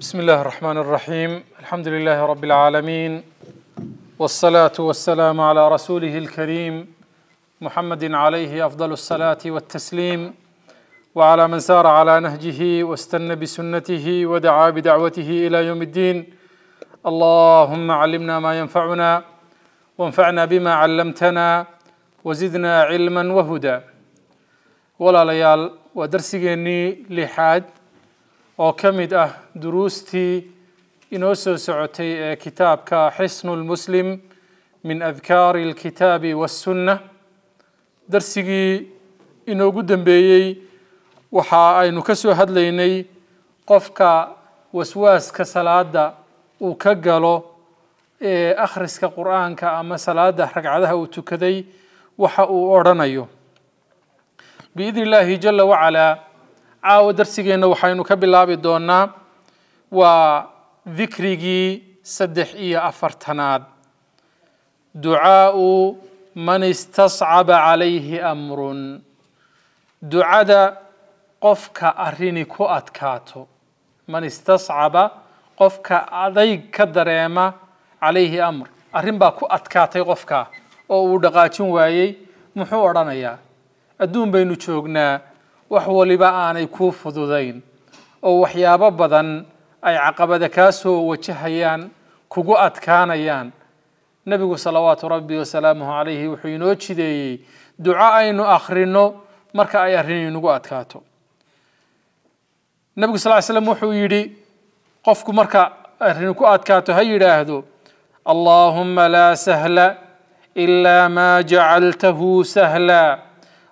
بسم الله الرحمن الرحيم الحمد لله رب العالمين والصلاه والسلام على رسوله الكريم محمد عليه افضل الصلاه والتسليم وعلى من سار على نهجه واستنى بسنته ودعا بدعوته الى يوم الدين اللهم علمنا ما ينفعنا وانفعنا بما علمتنا وزدنا علما وهدى ولا ليال ودرسجني لحاد oo ka mid ah duruustii inoo soo socotay ee kitaabka xisnu lmuslim min adkaari alkitaabi wassunna darsigii inoogu dambeeyey waxa aynu ka soo hadlaynay qofka waswaaska salaada uu ka galo ee akhriska qur'aanka ama salaada ragcadaha uu tukaday waxa uu odhanayo biidni illaahi jala wacalaa أو درسيجينا وحينو كبلابي دونا و ذكريجي سدحية أفرتناد دعاء من استصعب عليه أمر دعاء قفك أريني كوات كاتو من استصعب قفك أذي كدريما عليه أمر أرين باكو أتكاتي قفك أو دغاتين وايي محو أرانيا أدون بينو تشوغنا wax waliba aanay kuu fududayn oo waxyaabo badan ay caqabada kaa soo wajahayaan kugu adkaanayaan nebigu salawaatu rabbi wasalaamuhu calayhi wuxuu inoo jideeyey duco aynu akhrino marka ay arrin inugu adkaato nebigu sal slam wuxuu yidhi qofku marka arrin ku adkaato ha yidhaahdo allaahumma laa sahla ilaa maa jacaltahu sahla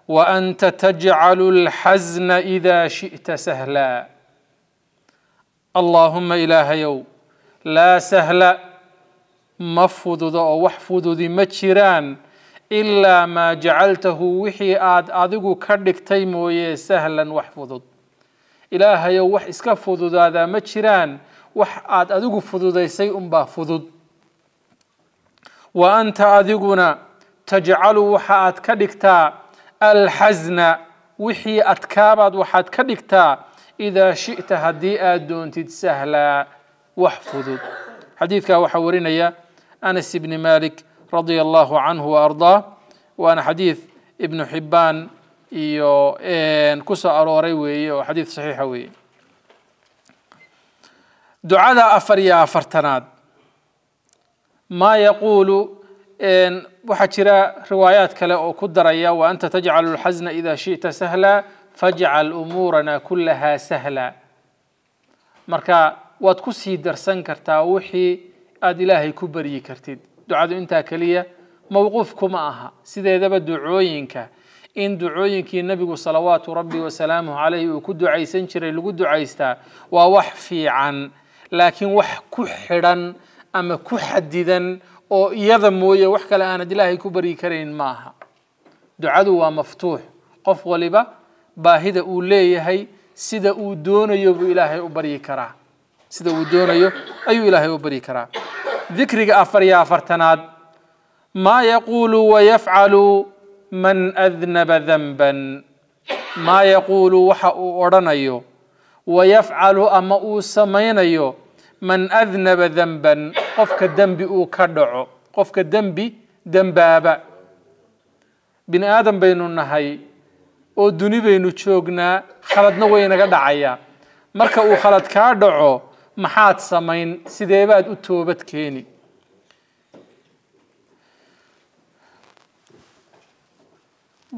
وأنت تجعل الحزن إذا شئت سهلا اللهم إله يوم لا سهل مفوض ذو وحفوض ذي مجران إلا ما جعلته وحي آد آدقو كردك تيمو سهلا وحفوض إله يوم وح اسكفوض ذا مجران وح آد آدقو فوض ذي سيء بافوض وأنت آدقونا تجعل وحا آد الحزن وحي أتكابد وحد كدكتا إذا شئت هدي دون تتسهل وحفظ حديثك وحورين يا أنس بن مالك رضي الله عنه وأرضاه وأنا حديث ابن حبان يو إن كسا أروري ويو حديث صحيح وي دعاء أفر يا أفر ما يقول إن وحجرا روايات كلا أو كدريا وأنت تجعل الحزن إذا شئت سهلا فاجعل أمورنا كلها سهلا مركا واتكسي درسن كرتا وحي أد إلهي كبري كرتيد دعاء أنت كلية موقوفكم أها سيدا يدب إن دعوينك النبي صلوات ربي وسلامه عليه وكد عيسى انشري لقد عيستا ووحفي عن لكن وح كحرا أما كحددا او يذا موية وحكا لانا دلاهي كبري كرين ماها دعادو ومفتوح قف غالبا باهيدا اولي هي سيدا او دون يو الهي وبري كرا سيدا او دون يو ايو الهي وبري كرا ذكرك افريا فرتناد ما يقول ويفعل من اذنب ذنبا ما يقول وحا او ويفعل اما او سمين من اذنب ذنبا qofka dembi uu ka dhaco qofka dembi dembaaba bini aadan baynu nahay oo duni baynu joognaa khaladna way naga dhacayaa marka uu khalad kaa dhaco maxaad samayn sideebaad u toobad keeni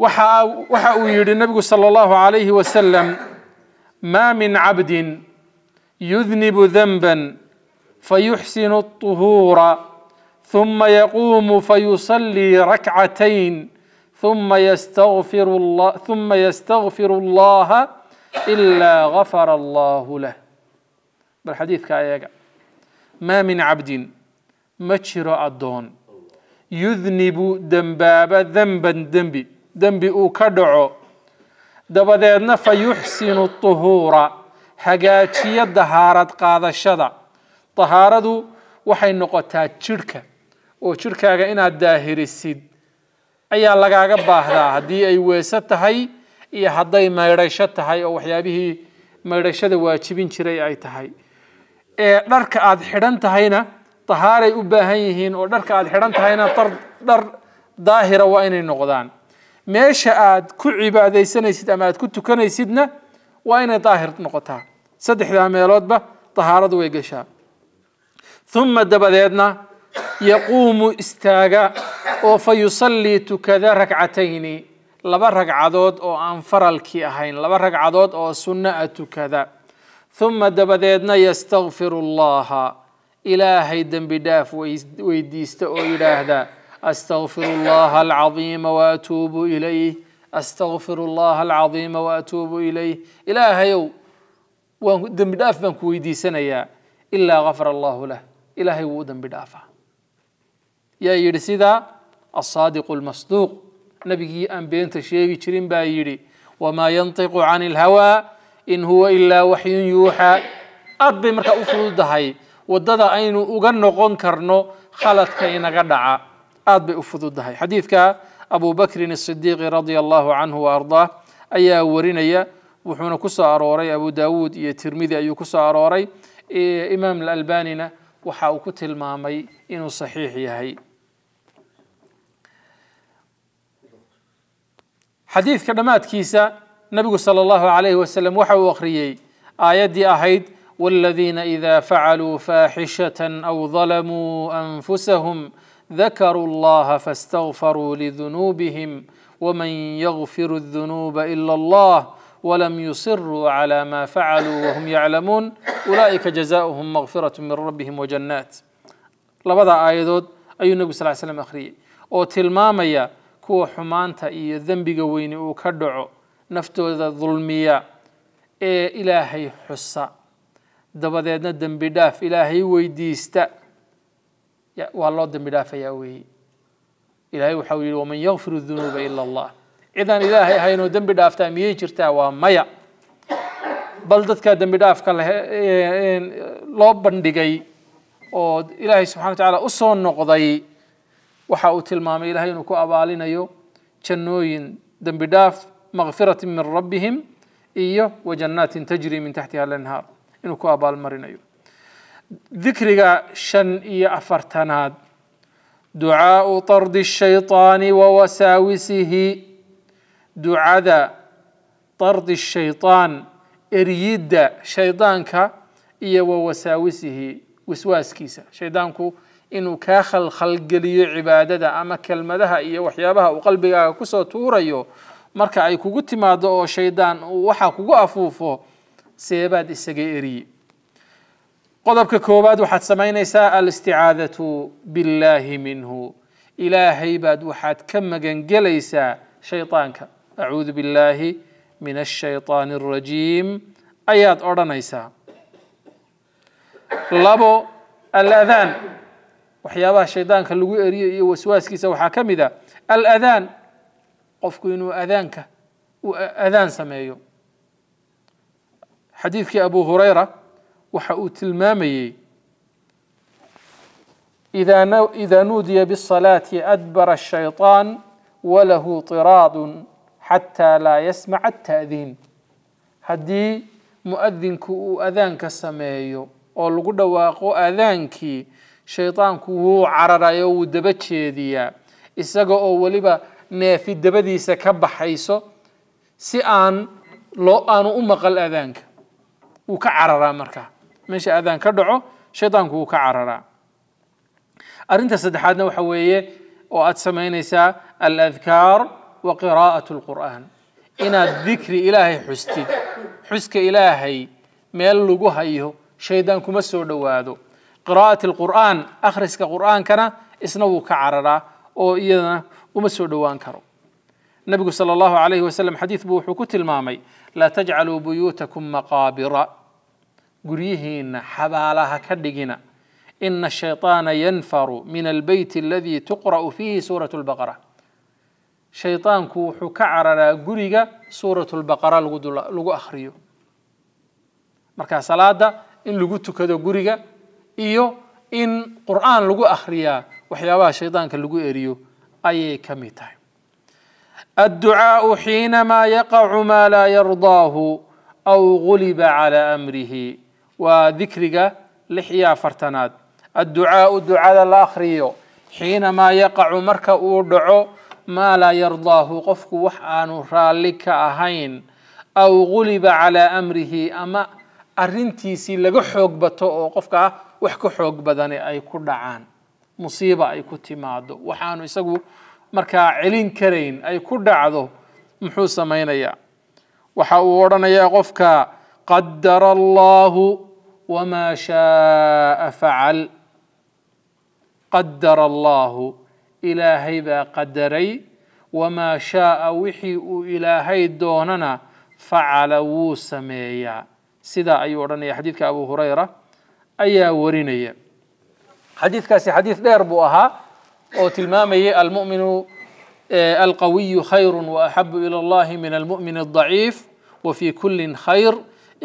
waxa waxa uu yidhi nabigu sala allahu calayhi wasalam maa min cabdin yudnibu danban فيحسن الطهور ثم يقوم فيصلي ركعتين ثم يستغفر الله ثم يستغفر الله إلا غفر الله له بالحديث كايجا ما من عبد ما أدون يذنب دنبابا ذنبا ذنبي ذنبي أكدعو دبديدنا فيحسن الطهور هجاتي الدهارة قاذ الشذا dahaaradu waxay noqotaa jirhka oo jirhkaaga inaad daahirisid ayaa lagaaga baahdaa haddii ay weese tahay iyo hadday maydhasho tahay oo waxyaabihii maydhashada waajibin jiray ay tahay ee dharka aad xidhan tahayna dahaaray u baahan yihiin oo dharka aad xidhan tahayna dhar daahira waa inay noqdaan meesha aad ku cibaadaysanaysid ama aad ku tukanaysidna waa inay daahir noqotaa saddexdaa meeloodba dahaaradu way gashaa ثم دبذيدنا يقوم استاغا او فيصلي تكدا ركعتين لبا ركعادود او ان فرالكي اهين لبا ركعادود او سنه تكدا ثم دبذيدنا يستغفر الله الهي ذنبي داف ويديست او يراهدا استغفر الله العظيم واتوب اليه استغفر الله العظيم واتوب اليه الهي ذنبي داف بنك ويديسنيا الا غفر الله له إلهي وودن بدافع يا يرسيدا الصادق المصدوق نبي أن بين تشيبي شرين بايري وما ينطق عن الهوى إن هو إلا وحي يوحى أب مرك أفرد دهي ودد أين أغن نقون كرنو خلط كينا قدعا أب أفرد دهي حديثك أبو بكر الصديق رضي الله عنه وأرضاه أيا ورينيا وحونا كسا أروري أبو داود يترمذي أيو كسا أروري إيه، إمام الألباني waxa uu ku tilmaamay inuu saxiix yahay xadiidka dhammaadkiisa nabigu sala allahu calayhi wasalam waxa uu akhriyey aayaddii ahayd والذين إذا فعلوا فاحشة أو ظلموا أنفسهم ذكروا الله فاستغفروا لذنوبهم ومن يغفر الذنوب إلا الله ولم يصروا على ما فعلوا وهم يعلمون أولئك جزاؤهم مغفرة من ربهم وجنات لبدا آيادود أي النبي صلى الله عليه وسلم أخرية أو تلماما يا كو حمانتا ذنب قوين أو كدعو نفتو ذا ظلمية إيه إلهي حسا dabadeedna dembi dhaaf ilaahay weydiista waa والله dembi dhaafayaa يا وي إلهي وحولي ومن يغفر الذنوب إلا الله إذن إلهي هينو دنبي دافتا ميي جرتا ومايا بل دادكا دنبي دافكا إيه، إيه، لو بندقاي و إلهي سبحانه وتعالى أسون نقضاي وحاو تلمامي إلهي نكو أبالين أيو جنوين دنبي داف مغفرة من ربهم إيو وجنات تجري من تحتها الانهار نكو أبال مرين أيو ذكرها شن إيا أفرتناد دعاء طرد الشيطان ووساوسه ducada dardi shaytaan eryidda shaydaanka iyo wa wasaawisihi waswaaskiisa shaydaanku inuu kaa khalkhalgeliyo cibaadada ama kelmadaha iyo waxyaabaha uu qalbigaaga kusoo tuurayo marka ay kugu timaado oo shaydaan waxaa kugu afuufo seebaad isaga eriye qodobka koowaad waxaad samaynaysaa alisticaadatu billaahi minhu ilaahay baad waxaad ka magangelaysaa shaydaanka أعوذ بالله من الشيطان الرجيم أياد أورانيسا لابو الأذان وحيا وحيابا الشيطان خلو أريه وسواس كيسا وحاكم إذا الأذان قفك إنو أذانك وأذان سمايو حديثك أبو هريرة وحاوت المامي إذا, إذا نودي بالصلاة أدبر الشيطان وله طراد حتى لا يسمع التأذين هدي مؤذنك أذانك سميو ولغو دواقو أذانكي شيطانك هو عرر يو دبتشي أو وليبا أوليبا نافي دبدي سكب حيسو آن لو أنو أمقل أذانك وكعرر مركا مش أذانك دعو شيطانك هو كعرر أرنت سدحادنا وحوية وأتسمينيسا الأذكار وقراءة القرآن إن الذكر إلهي حستي حسك إلهي ميل لغوها إيهو شيدان كمسور دوادو قراءة القرآن أخرسك قرآن كان إسنو كعررا أو إيهنا كمسور دوان كرو نبي صلى الله عليه وسلم حديث بو حكوت المامي لا تجعلوا بيوتكم مقابر قريهين حبالها كدقنا إن الشيطان ينفر من البيت الذي تقرأ فيه سورة البقرة shaydaanku wuxuu ka cararaa guriga suuratulbaqara lagu akhriyo marka salaada in lagu tukado guriga iyo in qur'aan lagu akhriyaa waxyaabaha shaydaanka lagu eriyo ayay ka mid tahay adducaau xiinamaa yaqacu maa laa yardaahu aw guliba calaa amrihi waa dikriga lix iyo afartanaad adducaau ducada la akhriyo xiinamaa yaqacu marka uu dhaco ما لا يرضاه قفك وحان رالك أهين أو غلب على أمره أما أرنتي سي لغو حوق بطو قفك وحكو حوق بداني أي كردعان مصيبة أي كتماد وحانو يساقو مركا علين كرين أي كردعان محوسة مينيا وحاورنا يا قفك قدر الله وما شاء فعل قدر الله إلهي با قدري وما شاء وحي إلهي دوننا فعل وسمي سيدا أيو رني حديثك أبو هريرة أيا وريني حديث كاسي حديث دير بوها أو تلمامي المؤمن آه، القوي خير وأحب إلى الله من المؤمن الضعيف وفي كل خير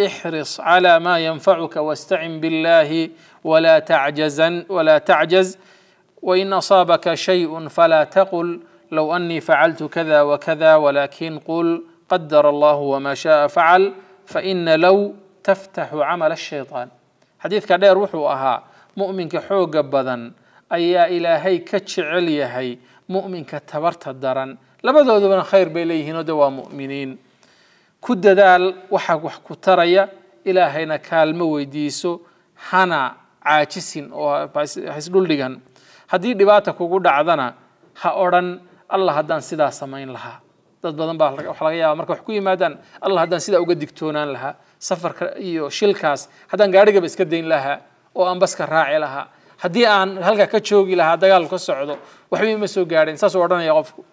احرص على ما ينفعك واستعن بالله ولا تعجزن ولا تعجز وإن أصابك شيء فلا تقل لو أني فعلت كذا وكذا ولكن قل قدر الله وما شاء فعل فإن لو تفتح عمل الشيطان حديث كدير روحه أها مؤمن كحوق بذن أي إلهي كتش هي مؤمن كتبرت الدرن لبدو دون خير بيليه ندوى مؤمنين كد دال وحق وحق تريا إلهينا كالمويديسو حنا عاجسين وحسلول ديغن haddii dhibaata kugu dhacdana ha odhan allah haddaan sidaa samayn lahaa dad badan baa waxa laga yaabaa marka wax ku yimaadaan allah haddaan sidaa uga digtoonaan lahaa safarka iyo shilkaas haddaan gaarigaba iska dayn lahaa oo aan baska raaci lahaa haddii aan halkaa ka joogi lahaa dagaal ka socdo waxba ima soo gaadheen saasuu odhanaya qofku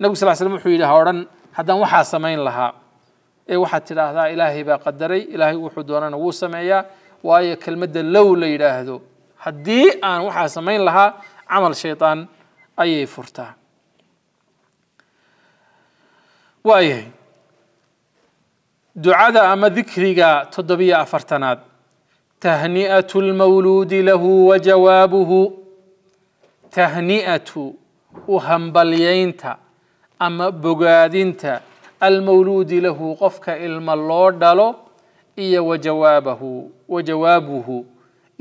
nabigu sal slm wuxuu yidhi ha odhan haddaan waxaa samayn lahaa ee waxaad tidhaahdaa ilaahay baa qadaray ilaahay wuxuu doonana wuu sameeyaa waayo kelmadda low la yidhaahdo هدي أن وحى سمين لها عمل الشيطان أي فرتا وأي دعاء أما ذكرك تدبي أفرتناد تهنئة المولود له وجوابه تهنئة وهم بليينتا أما بغادينتا المولود له قفك إلما الله دالو إيه وجوابه وجوابه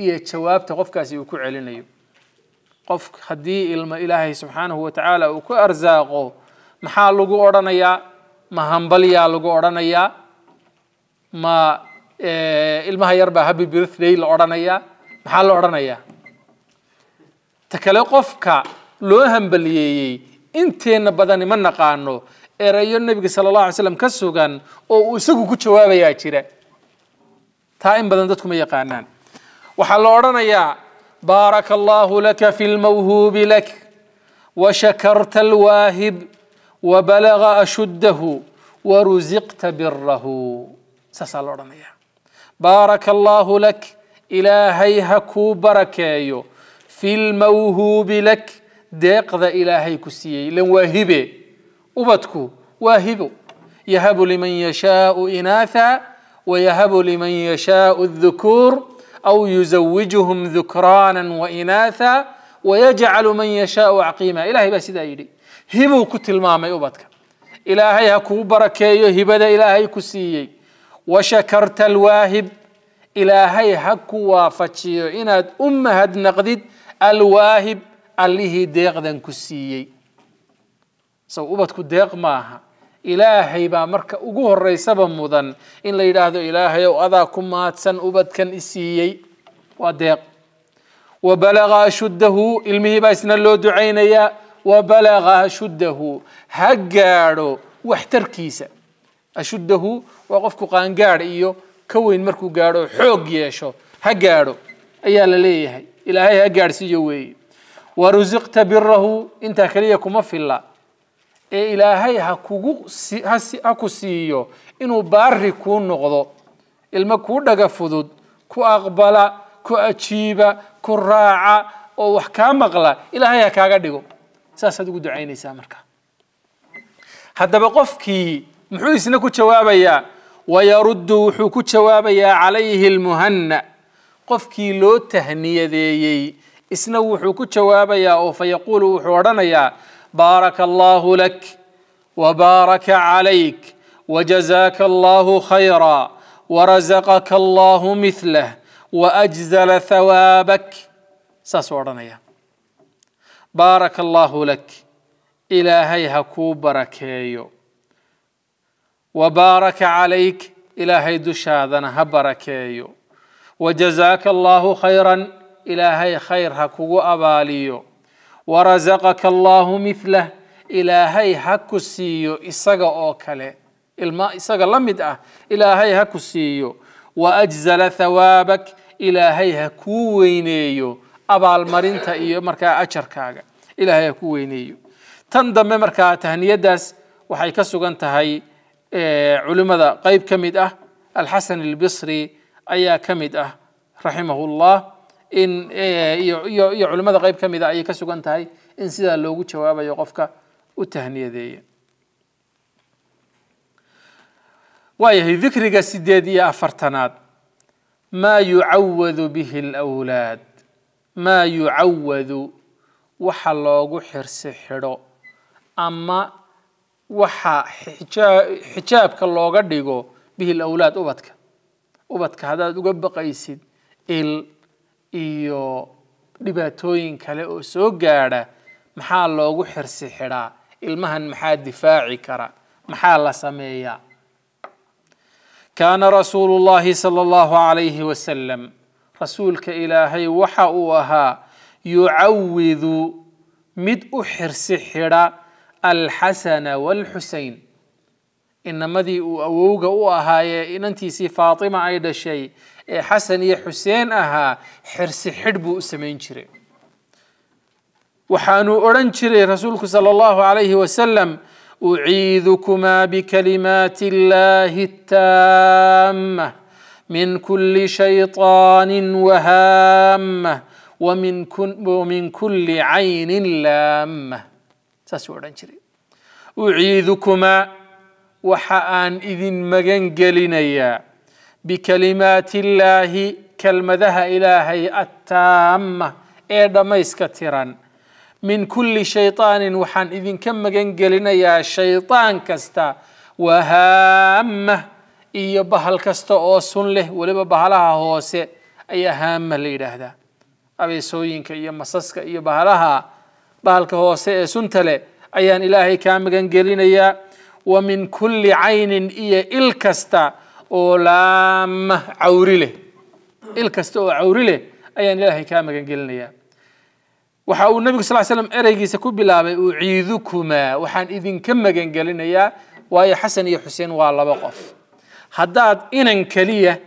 iyo jawaabta qofkaasi uu ku celinayo qof haddii ilmo ilaahay subxaanahu watacaala uu ku arsaaqo maxaa lagu odhanayaa ma hambalyaa lagu odhanayaa ma ilmaha yarbaa happy birthday la odhanayaa maxaa la odhanayaa ta kale qofka loo hambaliyeeyey inteenna badani ma naqaano erayo nebiga sala allahu alay slam ka sugan oo uu isagu ku jawaabayaa jira taa in badan dadkuma yaqaanaan وحلورنا يا بارك الله لك في الموهوب لك وشكرت الواهب وبلغ أشده ورزقت بره سسالورنا يا بارك الله لك إلى هيهك بركايو في الموهوب لك ديقظ إلى هيك السيئي لنواهبه أبتكو واهبه يهب لمن يشاء إناثا ويهب لمن يشاء الذكور أو يزوجهم ذكرانا وإناثا ويجعل من يشاء عقيما إلهي بس يدي هبو كتل كتلمامي يوبتك إلهي هكو بركي هبدا إلهي كسيي وشكرت الواهب إلهي هكو وافتشي إناد هد نقدد الواهب اللي هي ديغدا كسيي سو أوبتكو ديغ ماها ilaahay baa marka ugu horeysaba mudan in la yidhaahdo ilaahayow adaa ku mahadsan ubadkan isiiyey waa deeq wabalaga ashuddahu ilmihii baa isna loo ducaynayaa wabalaga ashuddahu ha gaadho waxtarkiisa ashuddahu waa qofku qaangaadh iyo ka weyn markuu gaadho xoog yeesho ha gaadho ayaa la leeyahay ilaahay ha gaadhsiiyo weeye warusiqta birahu intaa keliya kuma filla ee ilaahay ha kugu ha ku siiyo inuu baari kuu noqdo ilmo kuu dhaga fudud ku aqbala ku ajiiba ku raaca oo wax kaa maqla ilaahay ha kaaga dhigo saasaad ugu ducaynaysaa marka haddaba qofkii muxuu isna ku jawaabayaa wayaruddu wuxuu ku jawaabayaa calayhi lmuhanna qofkii loo tahniyadeeyey isna wuxuu ku jawaabayaa oo fayaquulu wuxuu odhanayaa بارك الله لك وبارك عليك وجزاك الله خيرا ورزقك الله مثله واجزل ثوابك ساسورنيا بارك الله لك الهي هكو بركيو وبارك عليك الهي دشادنا هبركيو وجزاك الله خيرا الهي خير هكو اباليو ورزقك الله مثله إلهي حكو سيو إساق أوكالي إلما إساق لمدة أه. إلهي حكو سيو وأجزل ثوابك إلى إلهي حكوينيو أبال مرينتا إيو مركا أجر إلى إلهي حكوينيو تندم مركا تهنيداس وحي كسوغان تهي إيه، علم ذا قيب كمدة أه. الحسن البصري أيا كمدة أه. رحمه الله إن يعلم هذا غيب كم إذا أي كسو كان تاي إن سيدا لوغو جوابا يوقفك وتهنية دي وايهي ذكرك سيدا يا أفرتناد ما يعوذ به الأولاد ما يعوذ وحلوغو حرس حرو أما وحا حجاب كاللوغا ديغو به الأولاد أبتك أبتك هذا تقبق أي سيد إل iyo dhibaatooyin kale oo soo gaadha maxaa loogu xirsi xidhaa ilmahan maxaa difaaci kara maxaa la sameeyaa kaana rasuulu llaahi sala allahu calayhi wasalam rasuulka ilaahay waxa uu ahaa yucawidu mid u xirsi xidha alxasana waalxuseyn inamadii uu awowga u ahaayee inantiisii faatima ay dhashay ee xasan iyo xuseen ahaa xirsi xidh buu u samayn jiray waxaanuu odhan jiray rasuulku sala allahu calayhi wasalam uciidukumaa bikalimaati illaahi taamma min kulli shaytaanin wahaamma wamin wamin kulli caynin laamma saasuu odhan jiray uciidukumaa waxa aan idin magan gelinayaa بكلمات الله كلمتها إلهي التامة إيدا ميس كتيران من كل شيطان وحن إذن كم جنجلنا يا شيطان كستا وهامة إيا بحال كستا أوسن له ولبا بحالها هوسي أي هامة ليده ده أبي سوينك إيا مصاسك إيا بحالها بحالك هوسي أوسن تلي أيان إلهي كام جنجلنا يا ومن كل عين إيا إلكستا كستا oo laamah cawri leh il kasta oo cawri leh ayaan ilaahay kaa magangelinayaa waxa uu nabigu sal slam ereygiisa ku bilaabay uciidukumaa waxaan idinka magangelinayaa waayo xasan iyo xuseen waa laba qof haddaad inan keliya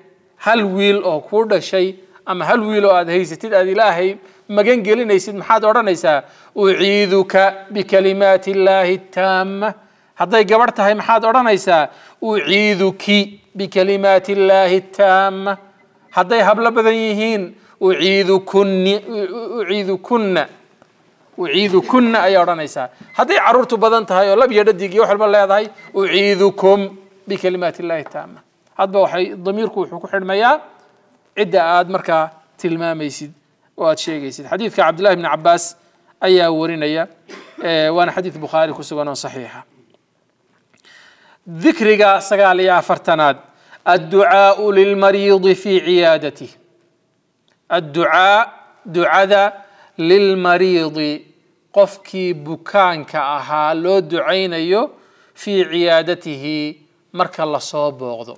hal wiil oo kuu dhashay ama hal wiil oo aad haysatid aad ilaahay magan gelinaysid maxaad odhanaysaa uciiduka bikalimaati illaahi taama hadday gabarh tahay maxaad odhanaysaa uciiduki بكلمات الله التامة حتى يهب لبذيهين أعيذ كن أعيذ كن أعيذ كن أيها حتى عرورت بذن تهي ولا بيدد يجيوح الملا يضعي أعيذكم بكلمات الله التامة حتى بوحي ضميركو حكو حرميا عدة آد مركا تلمامي سيد واتشيقي سيد حديث كعبد الله بن عباس أيها ورينيا آه، وأنا حديث بخاري كسوانا صحيحة ذكرك سقال يا فرتناد الدعاء للمريض في عيادته الدعاء دعاء للمريض قفكي بكان أها لو يو في عيادته مرك الله صوب وغضو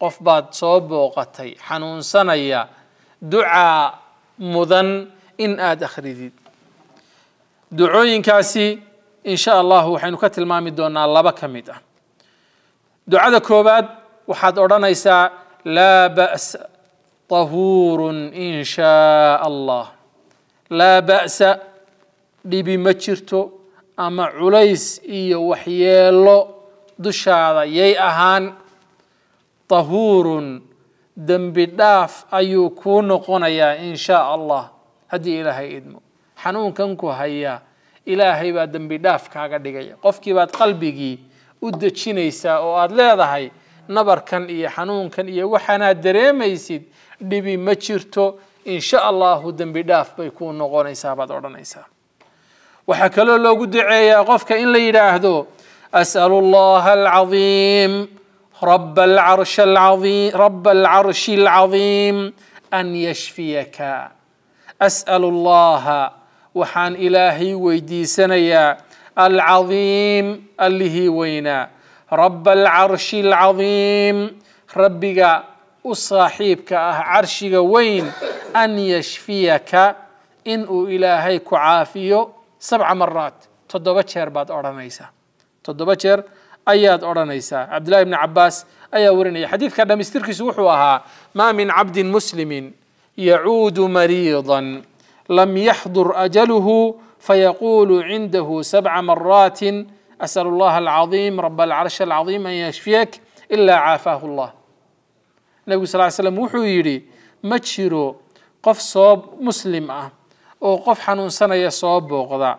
قف بعد صوب بوغتي حنون سنيا دعاء مذن إن آد أخريديد دعوين كاسي إن شاء الله وحين كتل ما مدونا الله بكميده ducada koowaad waxaad odhanaysaa laa ba'sa طahuurun in shaaa allah laa ba'sa dhibi ma jirto ama culays iyo waxyeelo dushaada yay ahaan طahuurun dembi dhaaf ayuu kuu noqonayaa in shaaa allah haddii ilaahay idmo xanuunkan ku hayaa ilaahay baa dembi dhaaf kaaga dhigaya qofkii baad qalbigii u dejinaysaa oo aada leedahay nabarkan iyo xanuunkan iyo waxaanaad dareemaysid dhibi ma jirto insha allahu dembi dhaaf bay kuu noqonaysaa baad odhanaysaa waxaa kaloo loogu duceeyaa qofka in la yidhaahdo as'alu allaha alcadiim رب العرش العظيم رب العرش العظيم أن يشفيك أسأل الله وحان إلهي ويدي سنيا العظيم اللي هي وينا رب العرش العظيم ربك وصاحبك عرشك وين أن يشفيك إن إلهيك عافيه سبع مرات تدبتشر بعد أورانيسا تدوبة شير أياد أورانيسا عبد الله بن عباس أي ورني حديث كان مستركس سوحوها ما من عبد مسلم يعود مريضا لم يحضر أجله فيقول عنده سبع مرات اسال الله العظيم رب العرش العظيم ان يشفيك الا عافاه الله. النبي صلى الله عليه وسلم وحو يري قف صوب مسلم اه او قف حنون سنه صوب بوغدا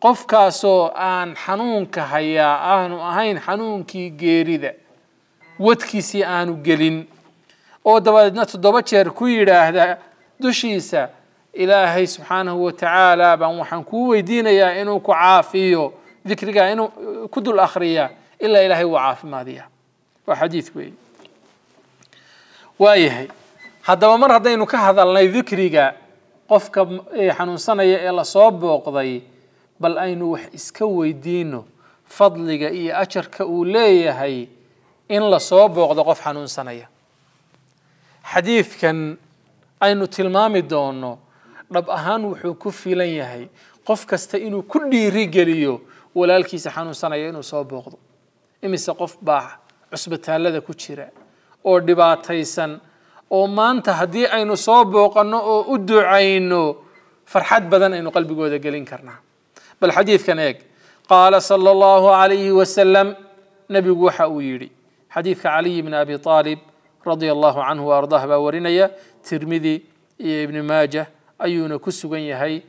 قف كاسو ان حنون كهيا ان اهين حنون كي جيرده ودكي سي انو جلين او دبا دبا تشير كويرا هذا دوشيسه إلهي سبحانه وتعالى بان وحن كوي دينيا إنو كو عافيو ذكرقا إنو كدو الأخرية إلا إلهي وعافي ما ديها وحديث كوي وايهي هذا ومر هذا إنو كهذا اللي ذكرقا قفك إيه، حنون سنية إلا صوب وقضي بل أينو وح إسكوي دينو فضلقا إيا أجر كأوليهي إن لا صوب وقضا قف حنون سنية حديث كان أينو تلمامي دونو رب أهان وحو كفي لن يهي قف كستئنو كل ريقليو ولالكي سحانو سنعينو سوى بغضو إمي سقف باع عصب تالة كتيرا أو دبا تيسا أو ما أنت هدي عينو سوى بغضو أو أدو عينو فرحات بدن عينو قلبي قودة قلين كرنا بل حديث كان إيك قال صلى الله عليه وسلم نبي قوحة ويري حديث كعلي من أبي طالب رضي الله عنه وأرضاه باورينيا ترمذي ابن ماجه أيونا كسوغن يهي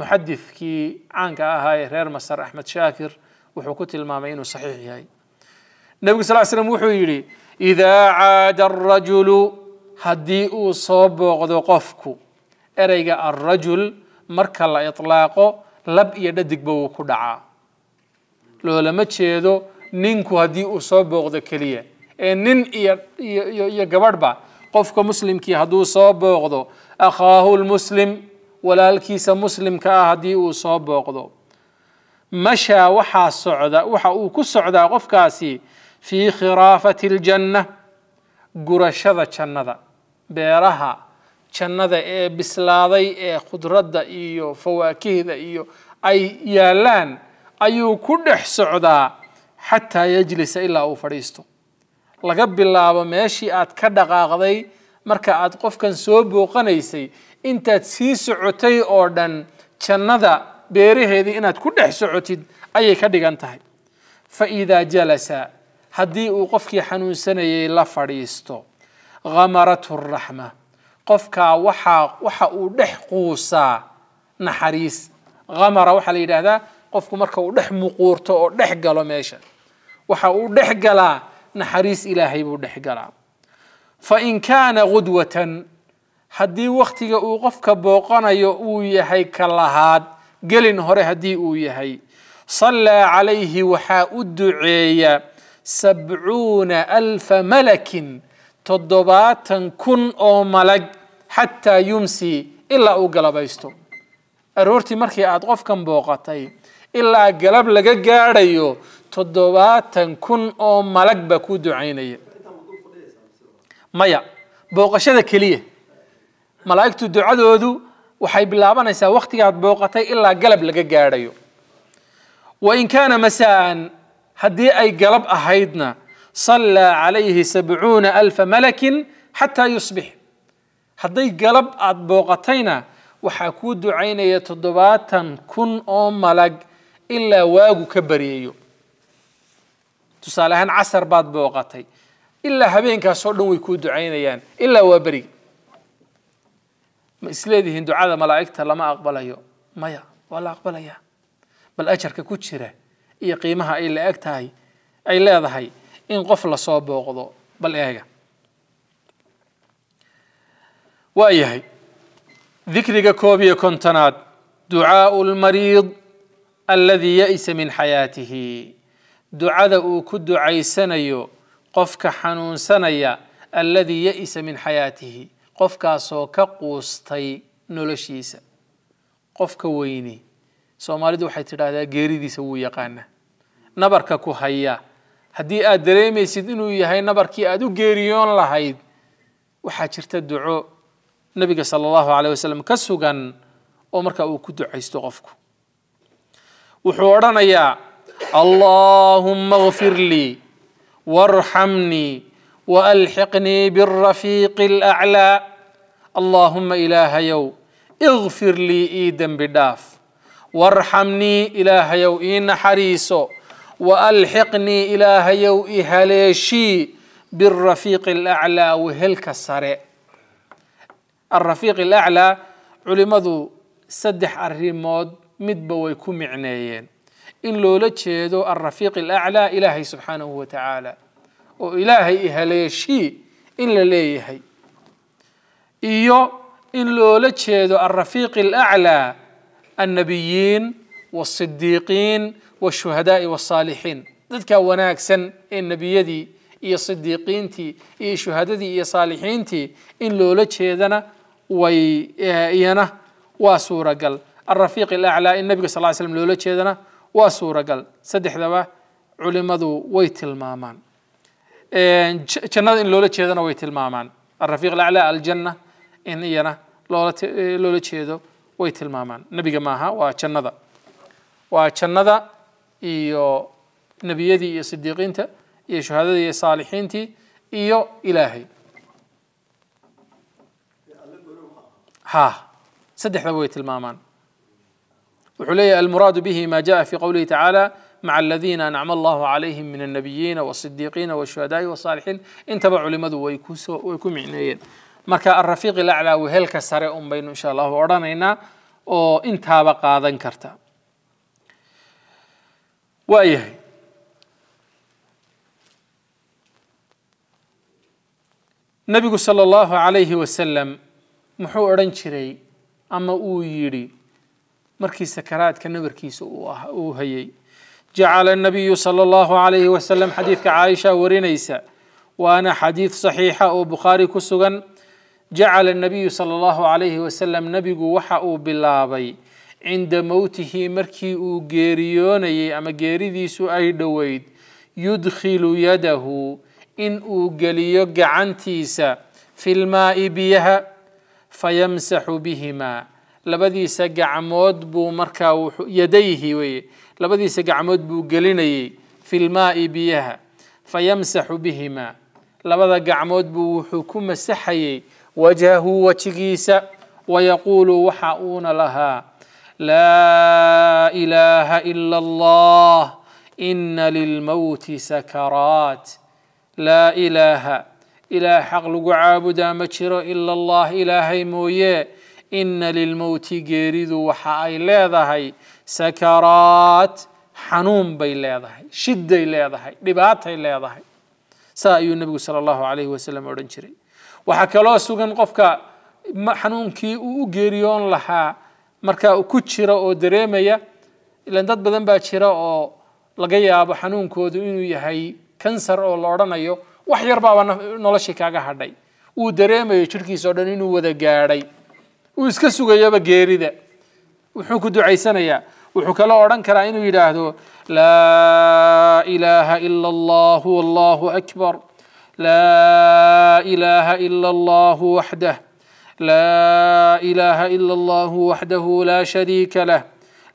محدث كي عانك آهاي رير مصر أحمد شاكر وحكوت المامين صحيح يهي النبي صلى الله عليه وسلم وحو إذا عاد الرجل هدي صوب وغدوقفك أريق الرجل مركا لا إطلاقه لب يددك بوكو دعا لو لما تشيدو ninku hadii uu soo booqdo keliya ee nin iyo iyo gabadhba qofka muslimkii hadduu soo booqdo akhaahu lmuslim walaalkiisa muslimka ah haddii uu soo booqdo mashaa waxaa socda waxa uu ku socdaa qofkaasi fii khiraafati aljanna gurashada jannada beeraha jannada ee bislaaday ee khudradda iyo fawaakihda iyo ay yaalaan ayuu ku dhex socdaa xataa yajlisa ilaa uu fadhiisto laga bilaabo meeshii aad ka dhaqaaqday marka aad qofkan soo booqanaysay intaad sii socotay oo dhan jannada beeraheedii inaad ku dhex socotid ayay ka dhigan tahay fa idaa jalasa haddii uu qofkii xanuunsanayay la fadhiisto ghamaratu raxma qofkaa waxaa waxa uu dhex quusaa naxariis hamara waxaa la yidhaahdaa qofku marka uu dhex muquurto oo dhex galo meesha waxa uu dhex galaa naxariis ilaahay buu dhex galaa فإن كان غدوة هدي وقتك أوقفك بوقنا يؤوي هاي كالهاد قلن هوري هدي أوي هاي صلى عليه وحا أدعي سبعون ألف ملك تضبات كن أو ملك حتى يمسي إلا أوقل بيستو أرورتي مركي أدغف كم بوقتي إلا قلب لقا قاريو تضبات كن أو ملك بكو دعيني maya booqashada keliya malaa'igtu ducadoodu waxay bilaabanaysaa wakhtigaad booqatay ilaa galab laga gaadhayo wain kaana masaan haddii ay galab ahaydna sallaa calayhi sabcuuna alfa malakin xataa yusbix hadday galab aad booqatayna waxaa kuu ducaynaya toddobaatan kun oo malag ilaa waagu ka baryayo tusaale ahaan casar baad booqatay إلا حبين كاسودون ويكودوا عينيان إلا وبري مسليدي هندو على ملائكة ما أقبل أيو مايا ولا أقبل أيا بل أجر ككوتشرة إي قيمها إلا أكتاي أي لا ضحي إن قفل صوب وغضو بل إيه وأيه ذكر كوبي كونتنات دعاء المريض الذي يئس من حياته دعاء كد يو qofka xanuunsanaya alladii ya-isa min xayaatihi qofkaasoo ka quustay noloshiisa qofka weyne soomaalidu waxay tidhahdaa geeridiisa wuu yaqaana nabarka ku haya haddii aad dareemaysid inuu yahay nabarkii aad u geeriyoon lahayd waxaa jirta duco nebiga sala allahu caleyh wasalam ka sugan oo markaa uu ku ducaysto qofku wuxuu odhanayaa allaahumma kfir lii وارحمني والحقني بالرفيق الاعلى اللهم اله يو اغفر لي ايدا بداف وارحمني اله يو ان حريصو والحقني اله يو اهليشي بالرفيق الاعلى وهلك السريع الرفيق الاعلى علمذو سدح الريمود مدبوي كو معنيين إن لولا تشيدو الرفيق الأعلى إلهي سبحانه وتعالى وإلهي إهلي الشيء إن لليهي إيو إن لولا تشيدو الرفيق الأعلى النبيين والصديقين والشهداء والصالحين ذلك وناكسا إن نبيدي إي صديقين تي إي شهددي إي صالحين تي إن لولا تشيدنا وي إيانا قل الرفيق الأعلى النبي صلى الله عليه وسلم لولا تشيدنا waa suuragal saddexdaba culimadu way tilmaamaan jannada in loola jeedana way tilmaamaan الرفيق الأعلى الجنة إن إينا لولا لولا تشيدو ويتل مامان نبي معها وشندا وشندا إيو نبي يدي صديقين تا إيو شهادة إيو تي إيو إلهي ها سدح ويتل مامان وحلي المراد به ما جاء في قوله تعالى مع الذين أنعم الله عليهم من النبيين والصديقين والشهداء والصالحين انتبع لمدو ويكوس ويكوم عينين مركا الرفيق الأعلى وهلك سارع بين إن شاء الله ورانينا أو انتابا قادا كرتا وأيه نبي صلى الله عليه وسلم محو أرنشري أما أو يري مركز سكرات كنبركيس وهيي جعل النبي صلى الله عليه وسلم حديث كعائشة ورينيسة وأنا حديث صحيحة أو بخاري كسوغن جعل النبي صلى الله عليه وسلم نبي وحا بلابي عند موته مركي أو جيريوني أما جيري ذي سؤال دويد يدخل يده إن أو عن تيسا في الماء بيها فيمسح بهما لبديس مود بو مركا يديه وي لبديس مود بو جليني في الماء بيها فيمسح بهما لبدا مود بو حكم سحي وجهه وتجيس ويقول وحاؤون لها لا إله إلا الله إن للموت سكرات لا إله إله حق لقعابدا مجر إلا الله إلهي مويه ina lilmowti geeridu waxa ay leedahay sakaraat xanuun bay leedahay shiday leedahay dhibaatay leedahay saa ayuu nebigu sala allahu calayhi wasalam odhan jiray waxaa kaloo sugan qofka xanuunkii uu u geeriyoon lahaa markaa ku jira oo dareemaya ilan dad badan baa jira oo laga yaabo xanuunkoodu inuu yahay kansar oo la odhanayo wax yar baaba noloshii kaaga hadhay uu dareemayo jirhkiis oo dhan inuu wada gaadhay wuu iska sugayaba geerida wuxuu ku ducaysanayaa wuxuu kala odhan karaa inuu yidhaahdo laa ilaaha ila allah wallahu akbar laa ilaaha ila allahu waxdah لا إله إلا الله وحده لا شريك له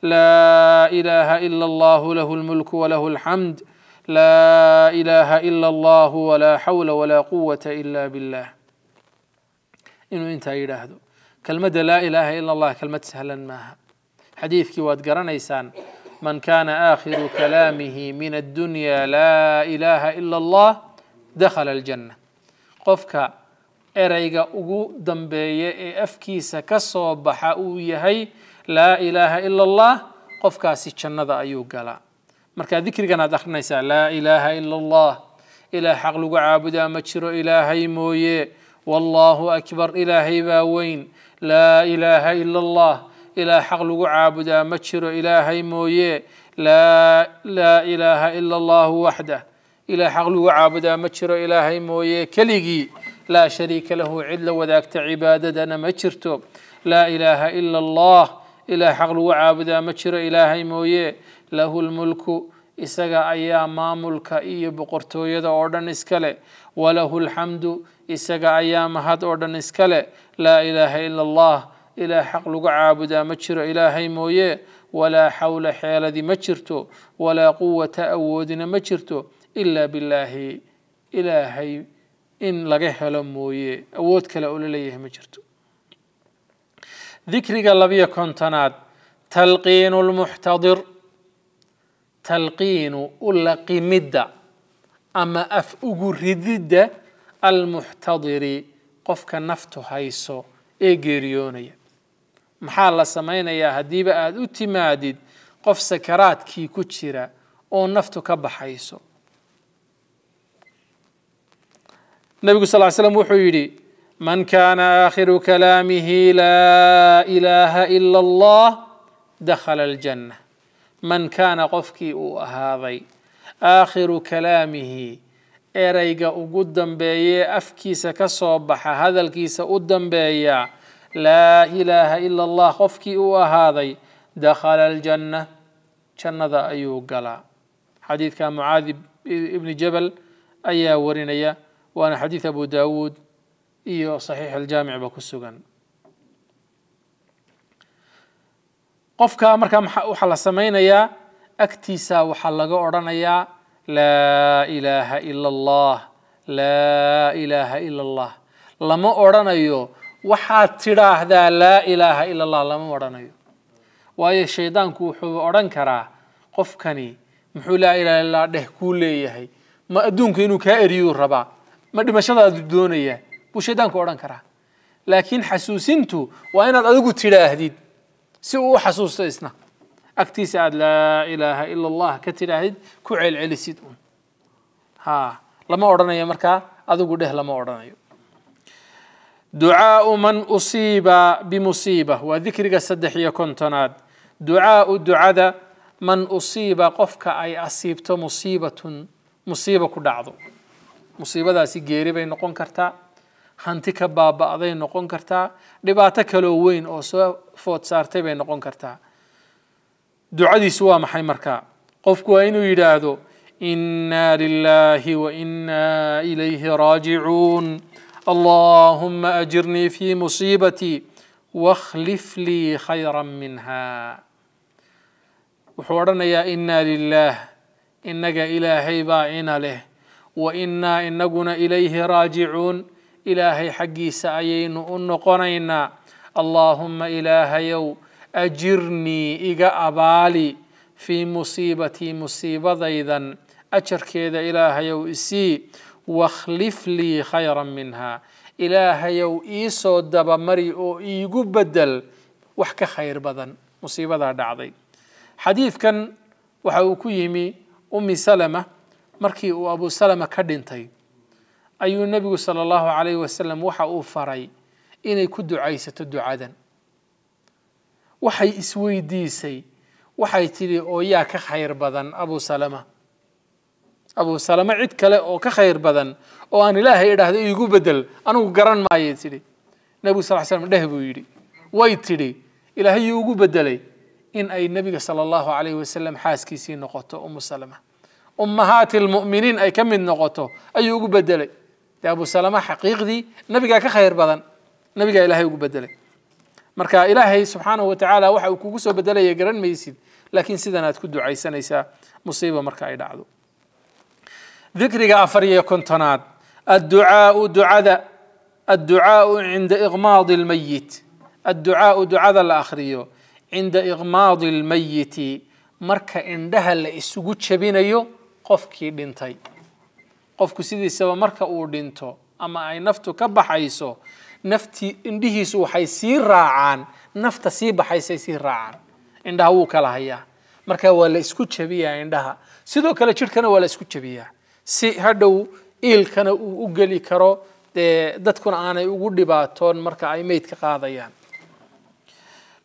لا إله إلا الله له الملك وله الحمد لا إله إلا الله ولا حول ولا قوة إلا بالله إنه انتهى إلى هذا كلمه لا اله الا الله كلمه سهلا ماها حديث كواد قرنيسان من كان اخر كلامه من الدنيا لا اله الا الله دخل الجنه قفك اريغا اوغو دمبيه اي افكيسا كسوبخا او يهي لا اله الا الله قفكا سي جنده ايو غلا marka dhikrigan aad akhrinaysaa laa ilaaha ila إلا ilaah xaq lagu caabudaa ma jiro ilaahay mooye wallaahu akbar ilaahay baa لا إله إلا الله إلى حقل عابدا متشر هي موية لا لا إله إلا الله وحده إلى حقل عابدا متشر هي موية كليجي لا شريك له عدل وذاك أنا متشرتو لا إله إلا الله إلى حقل عابدا متشر هي موية له الملك إسجا أيا ما ملك أي بقرتو يدا أوردن إسكالي وله الحمد إسجا أيا ما هاد أوردن إسكالي لا إله إلا الله إلى حق لقعاب دا مجر إلهي موية ولا حول حيال دي مجرتو ولا قوة أودنا مجرتو إلا بالله هي إن لقيح لموية أود كلا أولي ليه مجرتو ذكرك الله يكون تناد تلقين المحتضر تلقين ألقي مدة أما أف أقرد المحتضري المحتضر qofka naftu hayso ee geeriyoonaya maxaa la samaynayaa haddiiba aada u timaadid qof sakaraadkii ku jira oo naftu ka baxayso nabigu sal ly slam wuxuu yidhi man kaana aakhiru kalaamihi laa ilaaha ila allah dakhala aljanna man kaana qofkii uu ahaaday aakhiru kalaamihi ereyga ugu dambeeye afkiisa ka soo baxa hadalkiisa u dambeeya laa ilaaha ila allah qofkii uu ahaaday dakhala aljanna jannada ayuu galaa xadiidka mucaadi ibni jabal ayaa warinaya waana xadiid abu daawuud iyo saxiix aljaamicba ku sugan qofka markaa waxaa la samaynayaa agtiisa waxaa laga odhanayaa لا إله إلا الله لا إله إلا الله لما أرانيو وحات ترى هذا لا إله إلا الله لما أرانيو ويا شيطان كو أرانكرا قفكني محو لا إله إلا الله ده كوليه ما أدونك إنو كأريو الربا ما دي مشان هذا الدونية بو شيطان كو أرانكرا لكن حسوسينتو وأنا أدوك ترى هذه سوء حسوس إسنا أكتيس عاد لا إله إلا الله كتير عاد كوعي العلسيد ها لما أورنا يا مركا هذا قده لما أورنا دعاء من أصيب بمصيبة وذكر قصدح يكون تناد دعاء الدعاء من أصيب قفك أي أصيبت مصيبة مصيبة كدعضو مصيبة ذا سيجيري بين نقون كرتا هنتك باب بعضين نقون كرتا لباتك لوين أو سو فوت سارتي بين نقون كرتا ducadiisu waa maxay markaa qofku waa inuu إنا لله وإنا إليه راجعون اللهم أجرني في مصيبتي واخلف لي خيرا منها وحورنا يا إنا لله إنك إلهي باعنا له وإنا إنكنا إليه راجعون إلهي حقي سعيين أنقنينا اللهم إلهي يو أجرني إيقا أبالي في مصيبتي مصيبة إذا أجر كيدا إله يو إسي واخلف لي خيرا منها إله يو إيسو دبا مري أو إيقو بدل وحك خير بدن مصيبة دعضي حديث كان وحاو كيمي أمي سلمة مركي أبو سلمة كدنتي أي النبي صلى الله عليه وسلم وحاو فري إني كدو تدو دعادا waxay isweydiisay waxay tidhi oo yaa ka khayr badan abu salama abu salama cid kale oo ka khayr badan oo aan ilaahay idhaahdo iigu bedel anugu garan maayay tidhi nebigu sal slam dheh buu yidhi way tidhi ilaahay yuu ugu bedelay in ay nebiga sala allahu calayhi wasalam xaaskiisii noqoto umu salama ummahaati almu'miniin ay ka mid noqoto ayuu ugu bedelay dee abu salama xaqiiqdii nebigaa ka khayr badan nebigaa ilaahay ugu bedelay مركا إلهي سبحانه وتعالى وحا وكوكوسو بدلا يقرن ميسيد لكن سيدنا تكدو عيسى نيسا مصيبة مركا إلى عدو ذكرك أفريا كنتناد الدعاء دعاء الدعاء عند إغماض الميت الدعاء دعاء الآخرية عند إغماض الميت مركا عندها لإسوكو تشبين أيو قفكي دنتي قفكو سيدي سوا مركا أو دنتو أما أي نفتو كبح عيسو naftii indhihiisu waxay sii raacaan nafta sii baxaysay sii raacaan indhaha wuu kala hayaa marka waa la isku jabiyaa indhaha sidoo kale jidhkana waa la isku jabiyaa si hadhow iilkana uu u geli karo dee dadkuna aanay ugu dhibaatoon marka ay meydka qaadayaan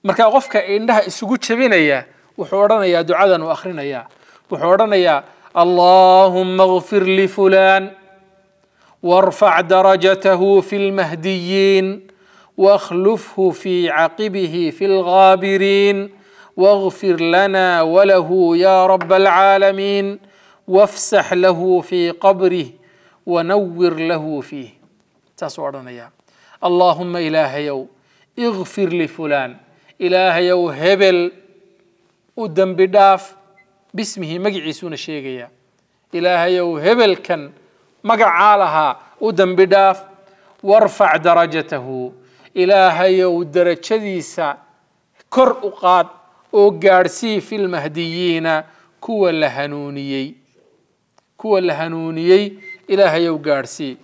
marka qofka indhaha isugu jabinaya wuxuu odhanayaa ducadan u akrinayaa wuxuu odhanayaa allaahuma kfir lifulaan وارفع درجته في المهديين واخلفه في عقبه في الغابرين واغفر لنا وله يا رب العالمين وافسح له في قبره ونور له فيه تسوارنا اللهم يو اغفر لفلان يو هبل ودم بداف باسمه مقعيسون الشيقية يو هبل كان مقعالها عالها ودن بداف وارفع درجته إلهي ودرج ذيسا كر أقاد وقارسي في المهديين كو اللهنونيي كو اللهنونيي إلهي وقارسي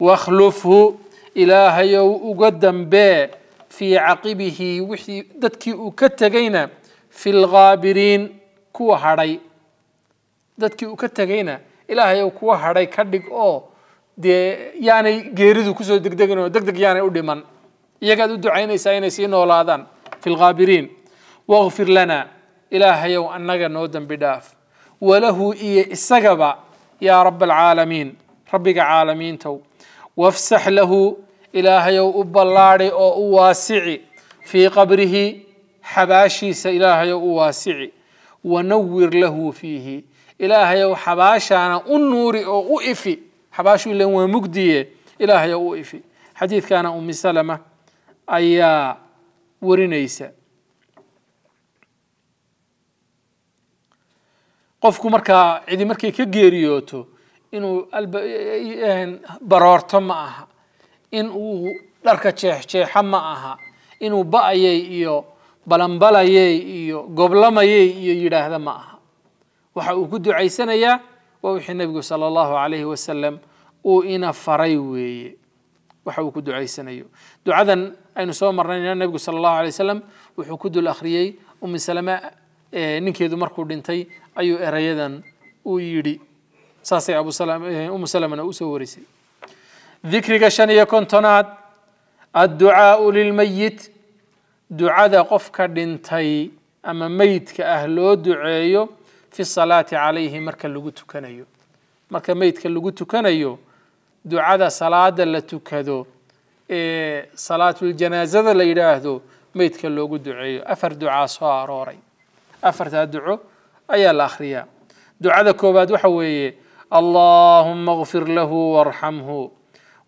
واخلفه إلهي وقدم به في عقبه وحي دتكي وكتغينا في الغابرين كو هري دتكي وكتغينا ilaahay kuwa hadhay ka dhig oo dee yaanay geeridu kusoo degdegin oo degdeg yaanay u dhiman iyagaad u ducaynaysaa inay sii noolaadaan fi lghaabiriin wakfir lana ilaahayow annaga noo dembi dhaaf walahu iyo isagaba yaa raba alcaalamiin rabbiga caalamiintow wafsax lahu ilaahayow u ballaadi oo u waasici fii qabrihi xabaashiisa ilaahayow u waasici wanawir lahu fiihi ilaahayow xabaashaana u nuuri oo u ifi xabaashu ilan waa mugdiye ilaahayow u ifi xadiidkana umi salama ayaa warinaysa qofku markaa cidi markay ka geeriyooto inuu baroorto ma aha in uu dharka jeexjeexa ma aha inuu ba-ayay iyo balanbalayay iyo goblamayay iyo yidhaahda ma aha waxa uu ku ducaysanayaa waa wixii nebigu sala allahu calayhi wasalam uu ina faray weeye waxa uu ku ducaysanayo ducadan aynu soo marnayna nebigu sala allahu alay wasalam wuxuu ku dul akhriyey umi salama ninkeedu markuu dhintay ayuu erayadan uu yidhi saasay abu umu salamana usoo warisay dikriga shan iyo kontonaad adducaau lilmayit ducada qofka dhintay ama meydka ah loo duceeyo في الصلاة عليه مركا لغوتو كانيو مركا ميتك لغوتو كانيو دعاء صلاة اللتو كذو إيه صلاة الجنازة اللي يراهدو ميتك لغوتو عيو أفر دعاء صاروري أفر تدعو أي الأخرية دعاء كوباد وحوي اللهم اغفر له وارحمه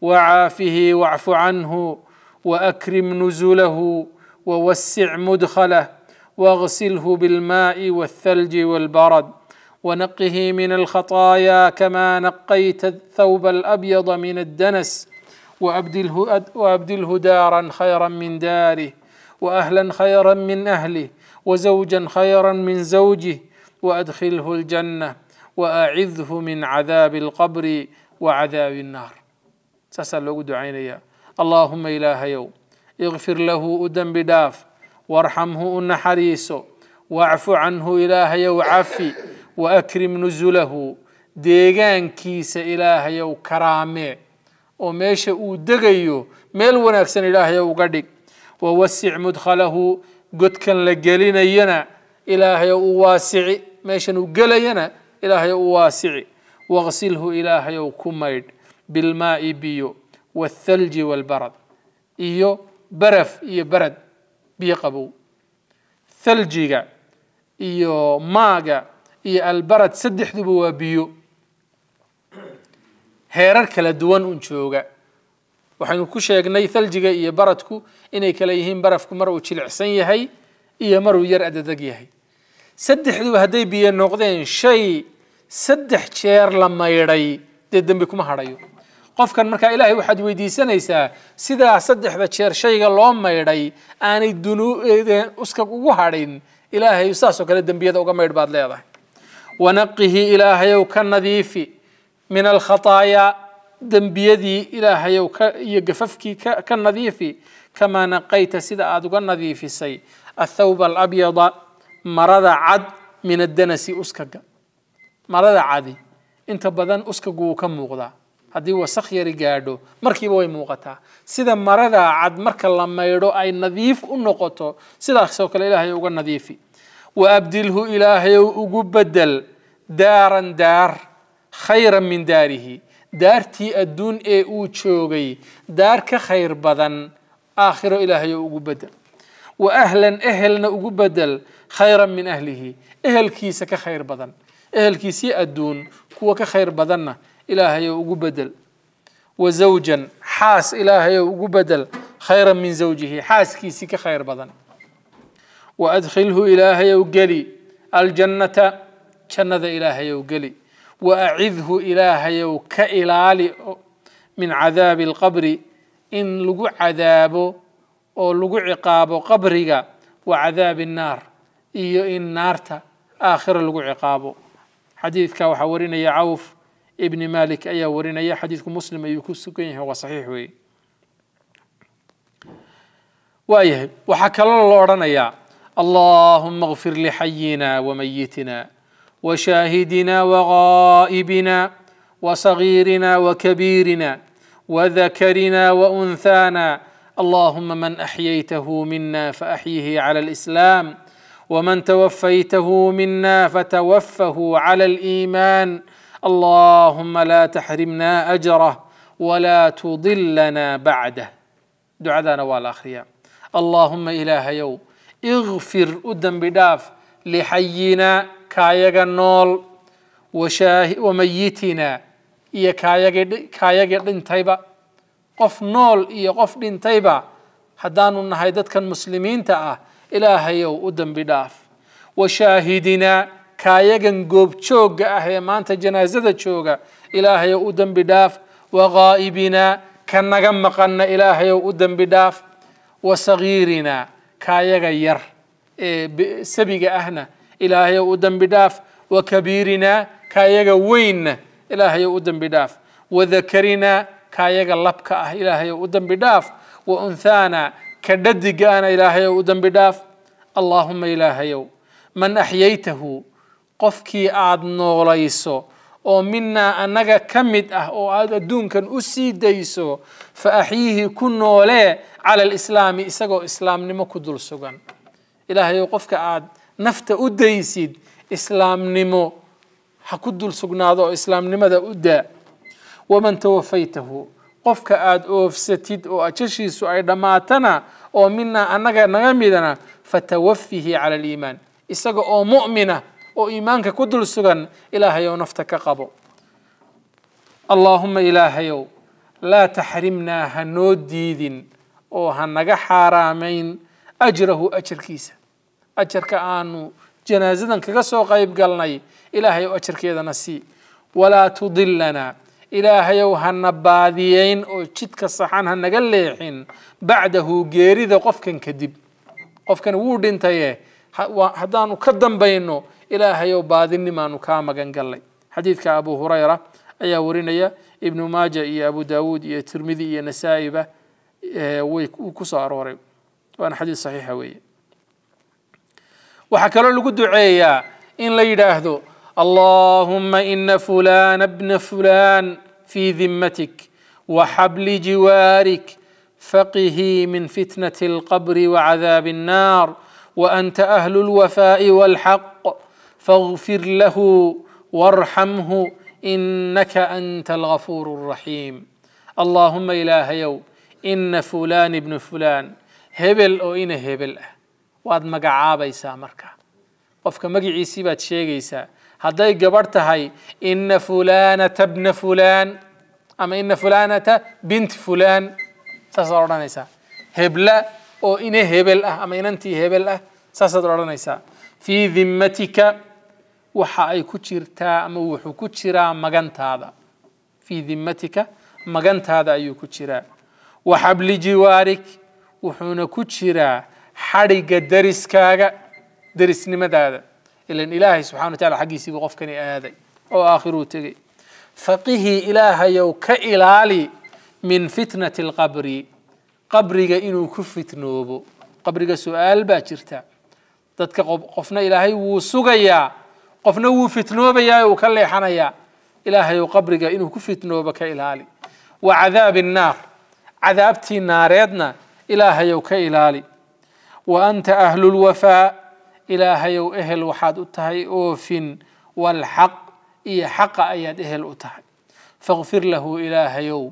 وعافه واعف عنه وأكرم نزوله ووسع مدخله واغسله بالماء والثلج والبرد ونقه من الخطايا كما نقيت الثوب الابيض من الدنس وابدله وابدله دارا خيرا من داره واهلا خيرا من اهله وزوجا خيرا من زوجه وادخله الجنه واعذه من عذاب القبر وعذاب النار سأسأل لو دعينا اللهم إله يوم اغفر له أدم بداف وارحمه نحريسو واعف عنه إله وعفي وأكرم نزله ديغان كيس إلهي وكرامي وميش دغيو ميل ونكسن يو وقدق ووسع مدخله قد كان لقلين ينا إلهي وواسعي ميش نقل إله يو وواسعي واغسله يو وكميد بالماء بيو والثلج والبرد إيو برف إيو برد biyo qabow thaljiga iyo maaga iyo albarad saddexduba waa biyo heerar kala duwan un jooga waxaynu ku sheegnay thaljiga iyo baradku inay kala yihiin barafku mar uu jilicsan yahay iyo maruu yar adadeg yahay saddexduba hadday biyo noqdeen shay saddex jeer la maydhay dee dembi kuma hadhayo qofkan markaa ilaahay waxaad weydiisanaysaa sidaa saddexda jeer shayga loo maydhay aanay uskag ugu hadhin ilaahay saasoo kale dembiyada uga maydh baad leedahay wanaqihi ilaahayow ka nadiifi min alkhataayaa dembiyadii ilaahayow iyo gafafkii ka nadiifi kamaa naqayta sida aada uga nadiifisay athawba alabyada marada cad min addanasi uskaga marada cadi inta badan uskagu wuu ka muuqdaa haddii wasakhiyari gaadho markiiba way muuqataa sida marada cad marka la maydho ay nadiif u noqoto sidaasoo kale ilaahay uga nadiifi waabdilhu ilaahayow ugu bedel daaran daar khayran min daarihi daartii adduun ee uu joogay daar ka khayr badan aakhiro ilaahayow ugu bedel wa ahlan ehelna ugu bedel khayran min ahlihi ehelkiisa ka khayr badan ehelkiisii adduun kuwa ka khayr badanna إلهي وقبدل وزوجا حاس إلهي وقبدل خيرا من زوجه حاس كيسك خير بضن وأدخله إلهي وقلي الجنة جنة إلهي وقلي وأعذه إلهي وكإلالي من عذاب القبر إن لقو عذابه أو لقو عقابه قبرك وعذاب النار إيو إن نارته آخر لقو عقابه حديثك وحورين يا عوف ابن مالك أي ورنا أي حديثكم مسلم أيكو سكين هو صحيح وي وأيه وحكى الله رنا يا اللهم اغفر لحينا وميتنا وشاهدنا وغائبنا وصغيرنا وكبيرنا وذكرنا وأنثانا اللهم من أحييته منا فأحيه على الإسلام ومن توفيته منا فتوفه على الإيمان اللهم لا تحرمنا اجره ولا تضلنا بعده دعاء نوال اخر اللهم اله يوم اغفر ادم بداف لحينا كايغا نول وشاه وميتنا يا كايغا كايغا دين تايبا قف نول يا قف دين تايبا حدانو نهايدت كان مسلمين تاه اله يوم ادم بداف وشاهدنا كايجن غوب شوغا اهي مانتا جنازة شوغا إلى الهي اودن بداف وغائبنا كنغم إلى الهي اودن بداف وصغيرنا كايجا ير سبيجا هنا إلى الهي اودن بداف وكبيرنا كايجا وين إلى الهي اودن بداف وذكرنا لبكا إلى الهي اودن بداف وانثانا إلى الهي اودن بداف اللهم إلى الهي من احييته qofkii aada noolayso oo minaa annaga ka mid ah oo aada adduunkan u sii dayso fa axyiihi ku noolee cala alislaami isagoo islaamnimo ku dul sugan ilaahayow qofka aada nafta u daysid islaamnimo ha ku dul sugnaado oo islaamnimada u daa waman tawafaytahu qofka aada oofsatid oo ajashiisu ay dhammaatana oo minaa annaga naga midana fatawafihi cala aliimaan isaga oo mu'mina او ايمانك كدل سغن الهي ونفتك قبو اللهم الهي لا تحرمنا هنود ديدين او هنغا حرامين اجره اجر كيس اجر كانو جنازدن كغا سو قيب غلني الهي اجر كيدنا سي ولا تضلنا الهي وهن باديين او جدك صحن هنغا ليحين بعده غيري قفكن كدب قفكن وودنتيه هدانو كدن بينو ilaahayow baadinnim aanu kaa magan gallay xadiidka abu hurayra ayaa warinaya ibnu maaja iyo abu daawuud iyo tirmidi iyo nasaa-iba way ku soo arooray waana xadiid saxiixa weeye waxaa kaloo lagu duceeyaa in la yidhaahdo allahuma ina fulana bna fulan fii dimatik وحبل جوارك فقهي من فتنة القبر وعذاب النار وأنت أهل الوفاء والحق فاغفر له وارحمه انك انت الغفور الرحيم اللهم اله يو ان فلان ابن فلان هبل او ان هبل واد مغعابيسا مركا قفك مغعيسي باد شيغيسا هداي غبرتهاي ان فلانة ابن فلان اما ان فلانة بنت فلان تصورنيسا هبل او ان هبل اما ان انت هبل تصورنيسا في ذمتك وحاي كتير تا موحو كتيرا مغانت هذا في ذمتك مغانت هذا أيو كتيرا وحبل جوارك وحونا كتيرا حريق درس كاغا درس نمد هذا إلا إن إلهي سبحانه وتعالى حقي سيبو غفكني آذي أو آخره تغي فقه إله يو كإلالي من فتنة القبر قبر إنو كفتنوبو قبر سؤال باجرتا تتكقفنا إلهي وسوغيا قفنا وفتنوبة يا وكلي حنايا إلهي وقبرك إنه كفتنوبة كإلهالي وعذاب النار عذابتي ناريدنا إلهي وكإلهالي وأنت أهل الوفاء إلهي وإهل وحد أتهي أوفن والحق إي حق أياد إهل أتهي فاغفر له إلهي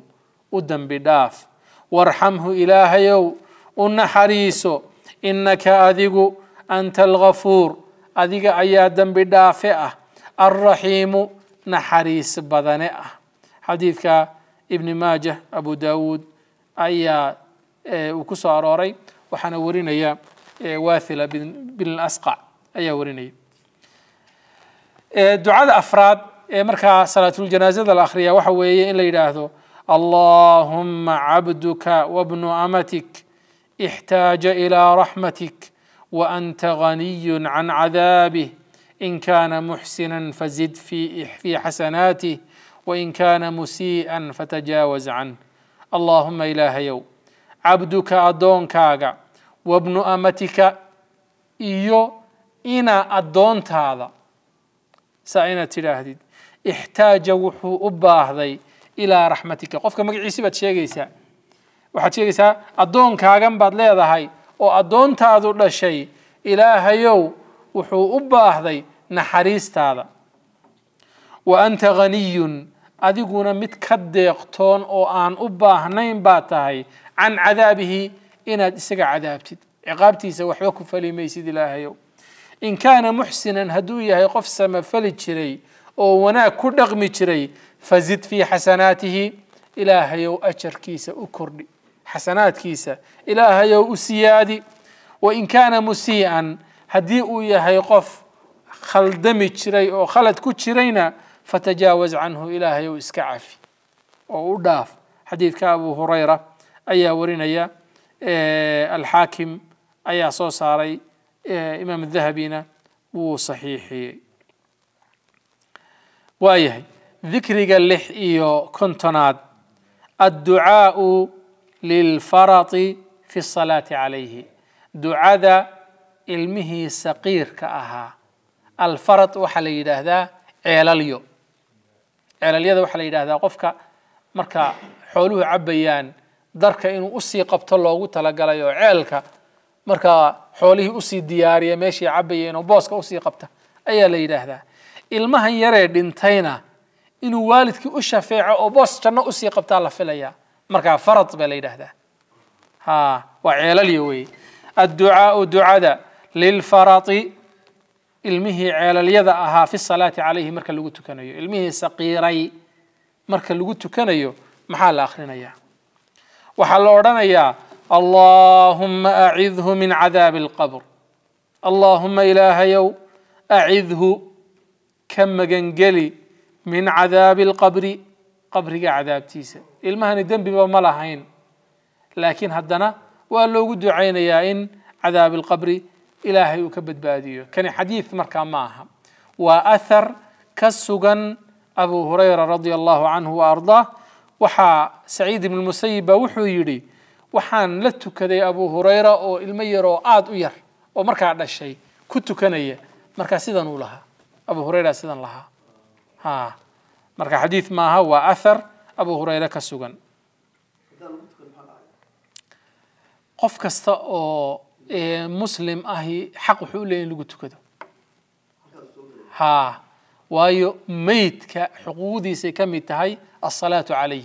ودم بداف وارحمه إلهي ونحريسه إنك أذق أنت الغفور adiga ayaa dembi dhaafe ah alraxiimu naxariis badane ah xadiidka ibni maajah abu daawuud ayaa uu ku soo arooray waxaana warinaya waathila bin asqac ayaa warinaya ducada afraad ee markaa salaatuljanaaزada la akhriya waxa weeye in la yidhaahdo allahuma cabduka wabnu amatik ixtaaja ilaa raxmatik وأنت غني عن عذابه إن كان محسنا فزد في في حسناته وإن كان مسيئا فتجاوز عنه اللهم إله يوم عبدك كاغا وابن أمتك إيو إنا أدونت هذا سائنا تلاهدد احتاج وحو أباهضي إلى رحمتك قفك مقعيسي شيئيسا شيغيسا waxaad sheegaysaa addoonkaagan baad leedahay او ادون تادو دشي اله يو وحو اباهدي نحريس تادا وانت غني اديقونا مت كديقتون او ان ابا اباهنين باتاي عن عذابه ان اسق عذابتي عقابتي سو حوكو فلي اله يو ان كان محسنا هدويا يقف سما فلي او ونا كو دقمي فزد في حسناته الى هيو اجر كيسه او كردي حسنات كيسة إله يو أسيادي وإن كان مسيئا هديئو يا هيقف خلدمي تشري أو خلد كتشرينا فتجاوز عنه إله يو إسكعافي أو داف حديث كابو هريرة أيا ورينيا إيه الحاكم أيا صوصاري إيه إمام الذهبينا وصحيحي وايه ذكر قال لحيو كنتناد الدعاء للفرط في الصلاة عليه دعادة علمه سقير كأها الفرط وحلي ده إعلاليو إعلاليو وحلي ده قفك مركا حولوه عبيان دركا إنو أسي قبط الله وطلق يو عيلك مركا حوله أسي دياري ماشي عبيان وبوسك أسي قبطة أي لي ده المهن يريد انتينا إنو والدك أشفع أو بوس جنة أسي قبطة الله فيليا مركا فرض ده ها وعيل اليوي الدعاء دعاء للفرط علمه على اليد أها في الصلاة عليه مركا لو قلت كان علمه سقيري مركا لو قلت كان محال آخرين يا وحال أورانا يا اللهم أعذه من عذاب القبر اللهم إله يو أعذه كم جنجلي من عذاب القبر قبر عذاب تيسر ilmahani dembiba ma lahayn laakiin haddana waa loogu ducaynayaa in cadaabilqabri ilaahay uu ka badbaadiyo kani xadiid markaa ma aha waa athar ka sugan abu hurayra radia allahu canhu wa ardaah waxaa saciid ibn musayib baa wuxuu yidhi waxaan la tukaday abu hurayra oo ilmo yar oo aada u yar oo markaa dhashay ku tukanaya markaa sidan uu lahaa abu hurayra sidan lahaa ha marka xadiid maaha waa athar أبو هريرة كسوغن قف كستا إيه، مسلم أهي حق حولين لغو تكدو ها وايو ميت كحقودي سيكمي تهي الصلاة عليه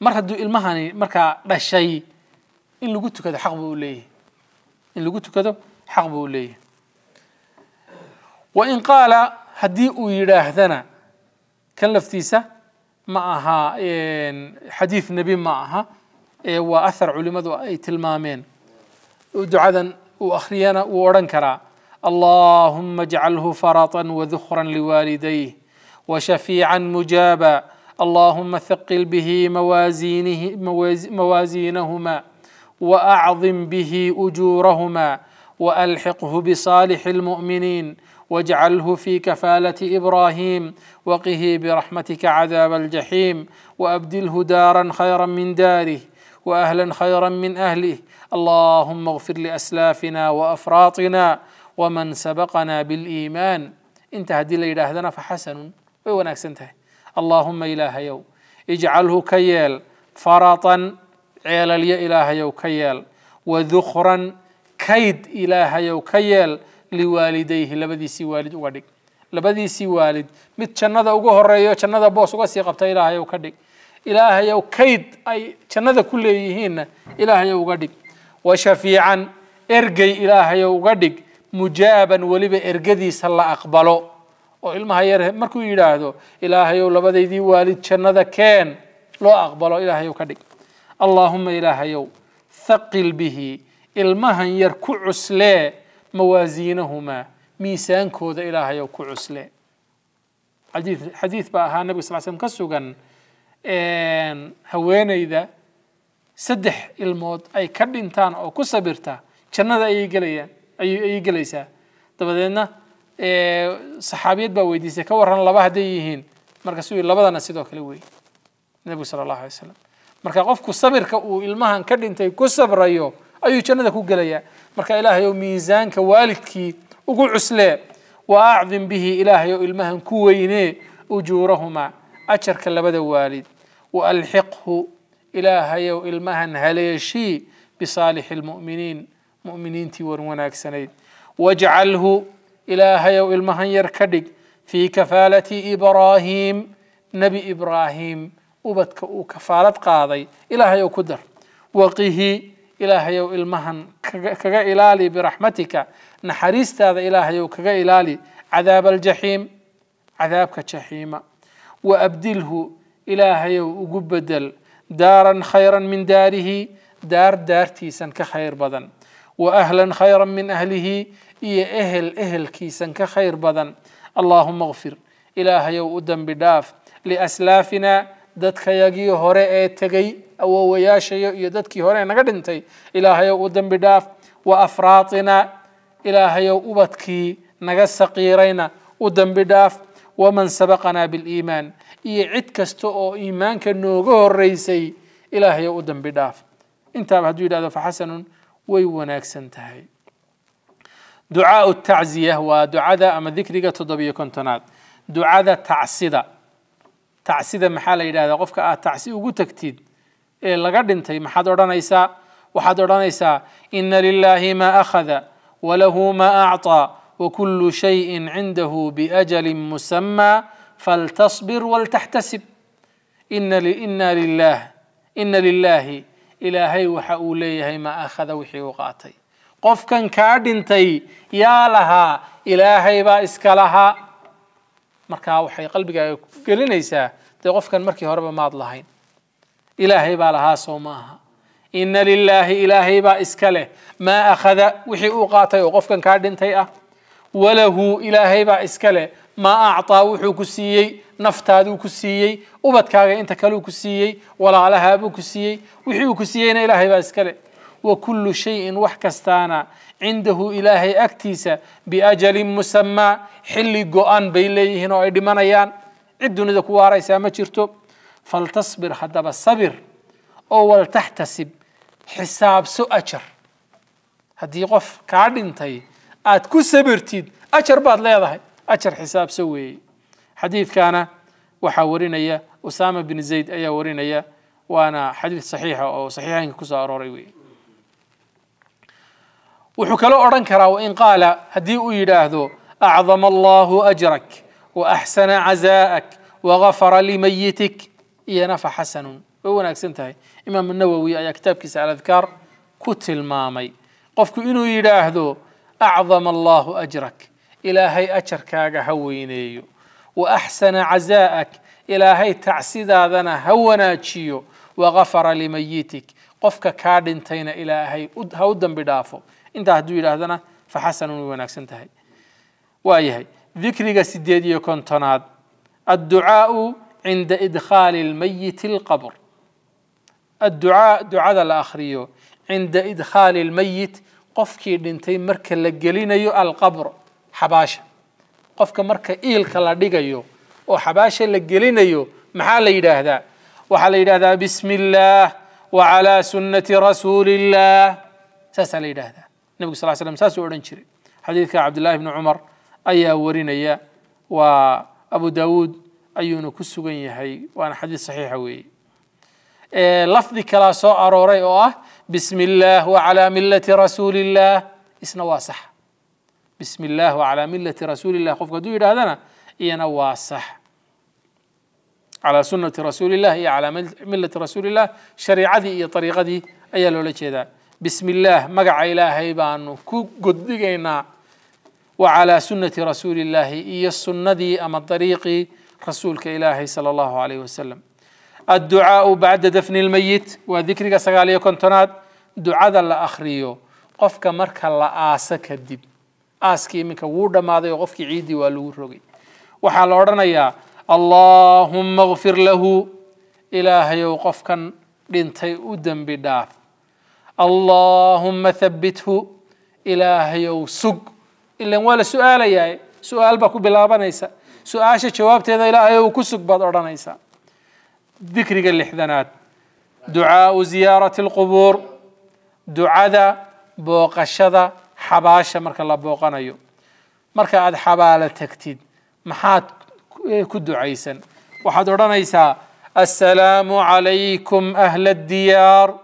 مرحة دو المهاني مرحة رشاي إن لغو تكدو حق بوليه إن لغو تكدو حق بوليه وإن قال هدي أويراه ذنا كلفتيسه معها إيه، حديث النبي معها إيه، وأثر علماء أي تلمامين دعادا وأخرينا وأرنكرا اللهم اجعله فرطا وذخرا لوالديه وشفيعا مجابا اللهم ثقل به موازينه موازينهما وأعظم به أجورهما وألحقه بصالح المؤمنين واجعله في كفاله ابراهيم وقه برحمتك عذاب الجحيم وابدله دارا خيرا من داره واهلا خيرا من اهله اللهم اغفر لاسلافنا وافراطنا ومن سبقنا بالايمان انتهى دي هدنا فحسن ويوناك أيوة، سنتهي اللهم اله يو اجعله كيال فرطا عيال الي اله يو كيال وذخرا كيد اله يو كيال لوالديه لبدي سي والد وغدك لبدي سي والد مت شنة أوجو هرايو شنة بوس وقسي قبت إلى هاي وكدك إلى هاي وكيد أي شنة كل يهين إلى هاي وغدك وشفيعا إرجي إلى هاي وغدك مجابا ولب إرجدي سلا أقبله أو إلما هاي مركو إلى هذا إلى هاي ولبدي دي والد شنة كان لا أقبله إلى هاي وكدك اللهم إلى هاي ثقل به المهن يركع سلاه موازينهما ميسان كود إله يوكو عسلي حديث, حديث بقى النبي صلى الله عليه وسلم كسوغا إن هوين إذا سدح الموت أي كردين تان أو كسابرتا جنة أي قليا أي أي قليسا طب إن صحابيات بوي دي سكورن لبها ديهين مركزوي لبها نسيتوك لوي النبي صلى الله عليه وسلم مركز قف كسابر كو إلمهان كردين تي كسابر أيوه أي جنده كوجليا مرك إلهي وميزان كوالدك وقول عسلة وأعظم به إلهي المهن كويني أجورهما أشر كلا بدا والد وألحقه إلهي المهن هليشي بصالح المؤمنين مؤمنين تور وناك سنيد واجعله إلهي المهن يركدك في كفالة إبراهيم نبي إبراهيم وبتك كفالة قاضي إلهي كدر وقيه إلهيو المهن كغا إلالي برحمتك نحريست هذا إلهيو كغا إلالي عذاب الجحيم عذاب كجحيم وأبدله إلهيو وقبدل دارا خيرا من داره دار دار تيسا كخير بدن وأهلا خيرا من أهله إيه أهل أهل كيسا كخير بدن اللهم اغفر إلهيو أدن بداف لأسلافنا دتك يجي هرئة تغيي أو وياشي يدتك هنا نقدنتي إلى هيا ودم بداف وأفراطنا إلى هيا أوبتك نقص قيرينا ودم بداف ومن سبقنا بالإيمان إي كستو إيمان كنوغو الرئيسي إلى هيا ودم بداف انت بهدوية هذا فحسن ويوناك سنتهي دعاء التعزية ودعاء أما ذكر تضبي كنتنات دعاء تعصيدة تعصيدة محالة إلى هذا قفك آه تعصيد وقو إيه، لغدن تي ما حد اورانيسا وحد اورانيسا ان لله ما اخذ وله ما اعطى وكل شيء عنده باجل مسمى فلتصبر ولتحتسب ان ل... ان لله ان لله الى هي وحاولي هي ما اخذ وحي وقاتي قف كان كادن تي يا لها الى هي با اسكلها مركا وحي قلبك قلنيسا تي قف كان مركي هرب ما إلهي بالها سوماها إن لله إلهي با إسكاله ما أخذ وحي أوقاته وقف كان كاردين تيئة وله إلهي با إسكاله ما أعطى وحو كسيي نفتا دو كسيي وبد كاغا انت كلو كسيي ولا على هابو كسيي وحيو كسيينا إلهي با إسكاله وكل شيء وحكستانا عنده إلهي أكتيسة بأجل مسمى حلي قوان بين ليهن وإدمانيان عدو نذكواري سامة شرتو فلتصبر هدب الصبر أو ولتحتسب حساب سو أجر هدي قف كعدين تاي آت كو سبرتيد أجر بعد لا يضحي أجر حساب سوي حديث كان وحاورين إياه أسامة بن زيد أيا ورين إياه وأنا حديث صحيح أو صحيح إن كسا أروري وي وحكالو أرنكرا وإن قال هدي أيداه أعظم الله أجرك وأحسن عزاءك وغفر لميتك إيه نفع حسن وأنا أكسنت هاي إمام النووي أي كتاب كيس على أذكار كتل مامي قفك إنو يراه ذو أعظم الله أجرك إلى أجر كاغا هويني وأحسن عزاءك إلهي تعسيدا ذنا هونا تشيو وغفر لميتك قفك كاردن تين إلهي هودن بدافو إنت هدو يراه ذنا فحسن وأنا أكسنت هاي وأيهي ذكري قسيد يكون تناد الدعاء عند إدخال الميت القبر الدعاء دعاء الآخرية عند إدخال الميت قفك دنتي مرك لجلين يو القبر حباشا قفك مرك إيل كلا يو وحباشا لجلين يو محال إيدا هذا وحال إيدا هذا بسم الله وعلى سنة رسول الله ساس على هذا النبي صلى الله عليه وسلم ساس ورنشري حديث عبد الله بن عمر أي ورين أيا وأبو داود ayuuna ku sugan yahay waana xadiis saxiixa weeye lafdi kalaa soo arooray oo ah bism illaah wacalaa millati rasuuli illaah isna waa sax bism illaah wacalaa millati rasuuli illah qofku hadduu yidhaahdana iyana waa sax calaa sunnati rasuuli illah iyo calaa millati rasuuli illah shariicadii iyo ariiqadii ayaa loola jeedaa bism illaah magaca ilaahay baanu ku goddigaynaa wacalaa sunnati rasuuli illaahi iyo sunnadii ama dariiqii رسول إلهي صلى الله عليه وسلم الدعاء بعد دفن الميت وذكرك سقالي كنتونات دعاء لا أخريو قفك مرك لا آسك الدب آسكي منك وورد ماذا يقفك عيدي والور رغي وحال يا اللهم اغفر له إلهي وقفك لنتي أدن بداف اللهم ثبته إلهي وسق إلا ولا سؤال يا سؤال بكو بلا بنيسه سؤاشة جوابت هذا إلى أيه وكسك بعض أردان إيسا ذكر قال لحذنات دعاء زيارة القبور دعاء بوق الشذا حباشة مرك الله بوق نيو مرك عاد حبالة تكتيد محات كدعاء عيسا وحد أردان إيسا السلام عليكم أهل الديار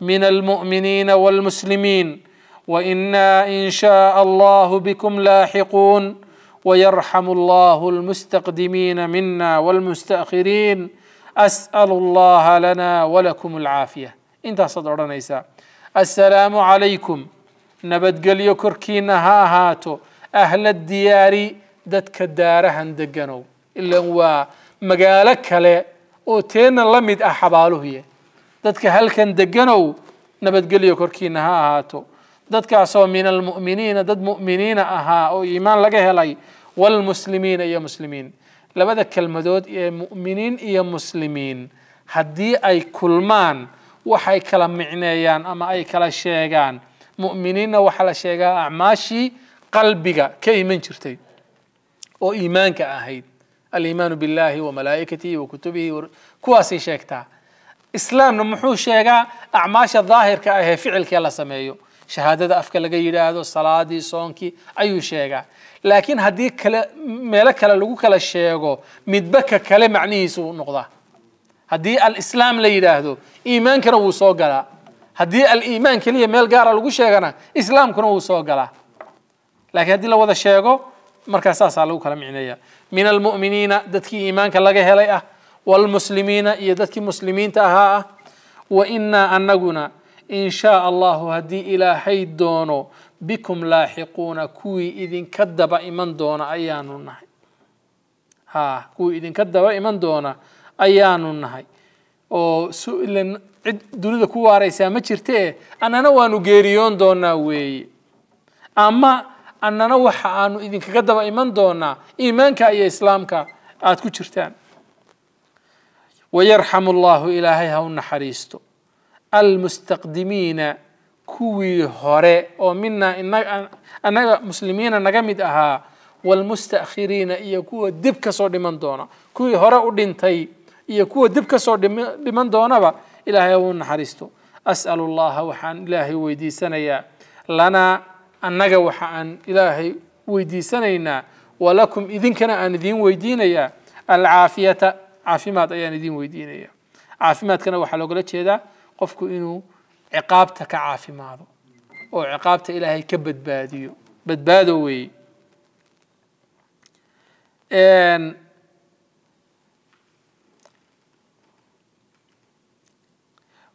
من المؤمنين والمسلمين وإنا إن شاء الله بكم لاحقون ويرحم الله المستقدمين منا والمستأخرين أسأل الله لنا ولكم العافية انت صدر نيسا السلام عليكم قل كركينا ها هاتو أهل الديار دتك الدار دقنو إلا هو مقالك كله أوتين teena احباله هي دتك xabaaluhu dadka halkan deganow nabadgelyo korkiina دتك سو من المؤمنين دد مؤمنين أها أو إيمان لقيه لي والمسلمين يا مسلمين لبدك كلمة دود يا مؤمنين يا مسلمين هدي أي كلمان وحي كلام معنيان أما أي كلام شيغان مؤمنين وحلا شيغا أعماشي قلبك كي من شرتي أو إيمانك أهيد الإيمان بالله وملائكته وكتبه ور... كواسي شيكتا إسلام نمحو شيغا أعماش الظاهر كأهي فعل كلا سميه شهادة أفكا لغا يرادو صلاة دي سونكي أيو شيغا لكن هدي كلا ميلكا لغو كلا شيغو مدبكا كلا معنيسو نقضة هدي الإسلام لا ليرادو إيمان كنو سوغلا هدي الإيمان كليا ميلقار لغو شيغانا إسلام كنو سوغلا لكن هدي لغو شيغو مركز أساس لغو كلا معنية من المؤمنين دتك إيمان كلا هلأ والمسلمين يدتك مسلمين تاها وإنا أنقنا in shaa allahu haddii ilaahay doono bikum laaxiquuna kuwii idinka daba iman doona ayaanu nahay ha kuwii idinka daba iman doona ayaanu nahay oo cid dunida ku waaraysaa ma jirtee annana waanu geeriyoon doonaa weeye ama annana waxa aanu idinkaga daba iman doonaa iimaanka iyo islaamka aada ku jirtaan wayarxamu allahu ilaahay ha u naxariisto almustaqdimiina kuwii hore oo minaa annaga muslimiina naga mid ahaa waalmustakhiriina iyo kuwa dib ka soo dhiman doona kuwii hore u dhintay iyo kuwa dib ka soo dhiman doonaba ilaahay u naxariisto as'alu allaha waxaan ilaahay weydiisanayaa lanaa annaga waxa aan ilaahay weydiisanaynaa walakum idinkana aan idiin weydiinayaa alcaafiyata caafimaad ayaan idiin weydiinayaa caafimaadkana waxaa loogala jeedaa قفكو إنو عقابتك عافي ماذا أو عقابت إلهي كبد باديو بد بادوي إن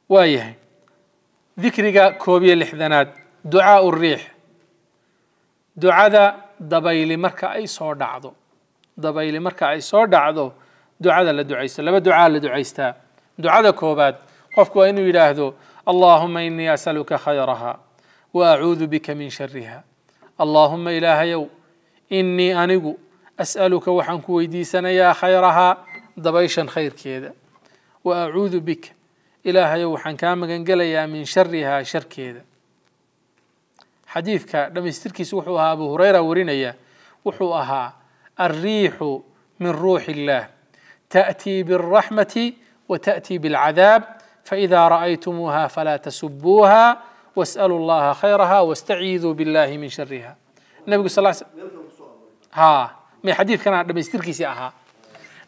وايه ذكر كوبي الحذنات دعاء الريح دعاء دبيل مركا أي صور دعضو دبيل مركا أي صور دعضو دعاء لدعيست لما دعاء لدعيستا دعاء كوبات دعا قفكو اينو يلاهدو اللهم اني اسالك خيرها واعوذ بك من شرها اللهم اله يو اني انيغو اسالك وحنكو ويديسن يا خيرها دبيشا خير كذا واعوذ بك اله يو وحن كان يا من شرها شر كذا حديثك لم يستركي سوحوها ابو هريره ورينيا وحوها الريح من روح الله تاتي بالرحمه وتاتي بالعذاب فإذا رأيتموها فلا تسبوها واسألوا الله خيرها واستعيذوا بالله من شرها النبي صلى الله عليه وسلم ها من حديث كان لما يستركي سيئها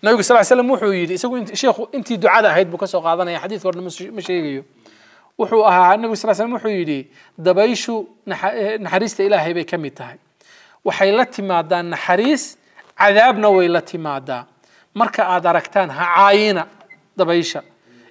النبي صلى الله عليه وسلم وحو يدي إساقو انت شيخ انت دعاء هيد بكسو يا حديث ورنا مش مشيغيو وحو أها النبي صلى الله عليه وسلم وحو يدي دبايشو نحريست إلهي بي كمي تهي waxay la timaadaan naxariis cadaabna way la timaadaa marka aada aragtaan ha caayina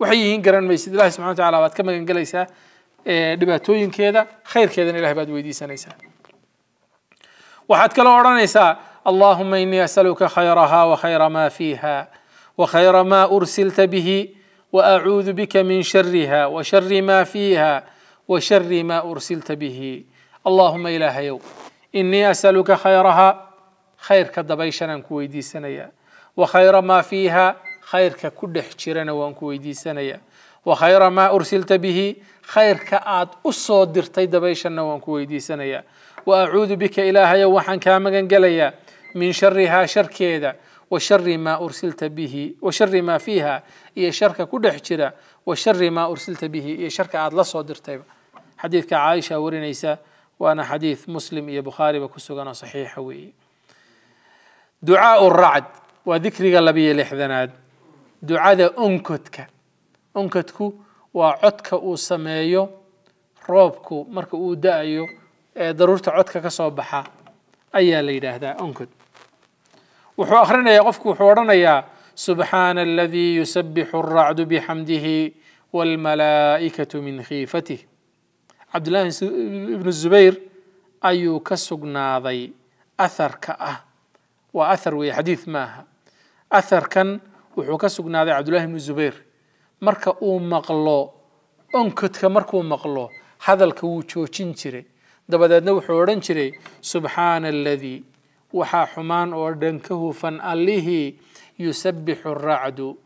وحيين قرن ميس الله سبحانه وتعالى بات كما قال ليس دباتوين كذا خير كذا الله بات ويدي سنيسا وحد كلو رانيسا اللهم إني أسألك خيرها وخير ما فيها وخير ما أرسلت به وأعوذ بك من شرها وشر ما فيها وشر ما أرسلت به اللهم إله إلهي إني أسألك خيرها خير كدبيشنا كويدي سنيا وخير ما فيها خير كده حشيرنا وانكو ويدي سنية وخير ما أرسلت به خيرك آد أصو درتي دبيشنا وانكو ويدي سنية وأعوذ بك إلهي وحن كامغن قليا من شرها شر كيدا وشر ما أرسلت به وشر ما فيها إيا شرك كده حشيرا وشر ما أرسلت به إيا شرك آد لصو درتي حديث كعائشة ورنيسة وأنا حديث مسلم إيا بخاري وكسوغانا صحيح دعاء الرعد وذكر قلبي لحذنات ducada onkodka onkodku waa codka uu sameeyo roobku marka uu da-ayo ee daruurta codka ka soo baxa ayaa la yidhaahdaa onkod wuxuu akhrinayaa qofku wuxuu odhanayaa subxaana aladii yusabixu alracdu bixamdihi waalmalaa'ikatu min khiifatih cabdullaahi ibnu zubayr ayuu ka sugnaaday atharka ah waa athar weeye xadiid maaha atharkan wuxuu ka sugnaaday cabdullaahi ibnu zubayr marka uu maqlo onkodka markuu maqlo hadalka wuu joojin jiray dabadeedna wuxuu odhan jiray subxaana aladii waxaa xumaan oo dhan ka hufan allihii yusabixu racdu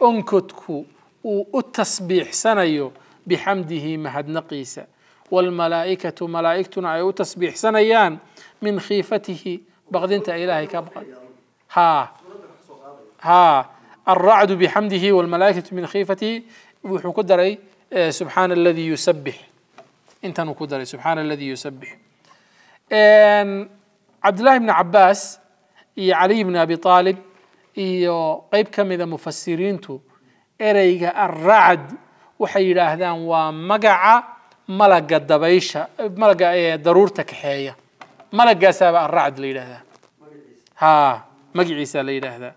onkodku uu u tasbiixsanayo bixamdihi mahadnaqiisa waalmalaa'ikatu malaa'igtuna ay u tasbiixsanayaan min khiifatihi baqdinta ilaahay ka baqan haa ها الرعد بحمده والملائكة من خيفته وحكدري آه، سبحان الذي يسبح انت نكدري سبحان الذي يسبح عبد الله بن عباس يا علي بن ابي طالب يا قيب كم اذا مفسرين تو اريغا الرعد وحي الاهدان ومقع ملقى الدبيشة ملقى آه، ضرورتك حية ملقى سابع الرعد ليلة ها مقعي سابع ليلة هذا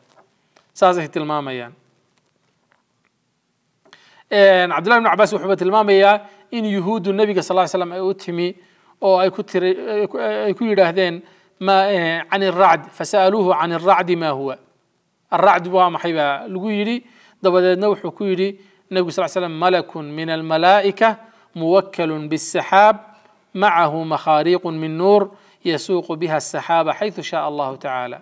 ساسه تلماميا يعني. إيه، عبد الله بن عباس وحبه تلماميا ان يهود النبي صلى الله عليه وسلم اي اوتمي او اي كتري اي كو ما إيه، عن الرعد فسالوه عن الرعد ما هو الرعد هو محيبا لو يري دبدنا و خو يري النبي صلى الله عليه وسلم ملك من الملائكه موكل بالسحاب معه مخاريق من نور يسوق بها السحاب حيث شاء الله تعالى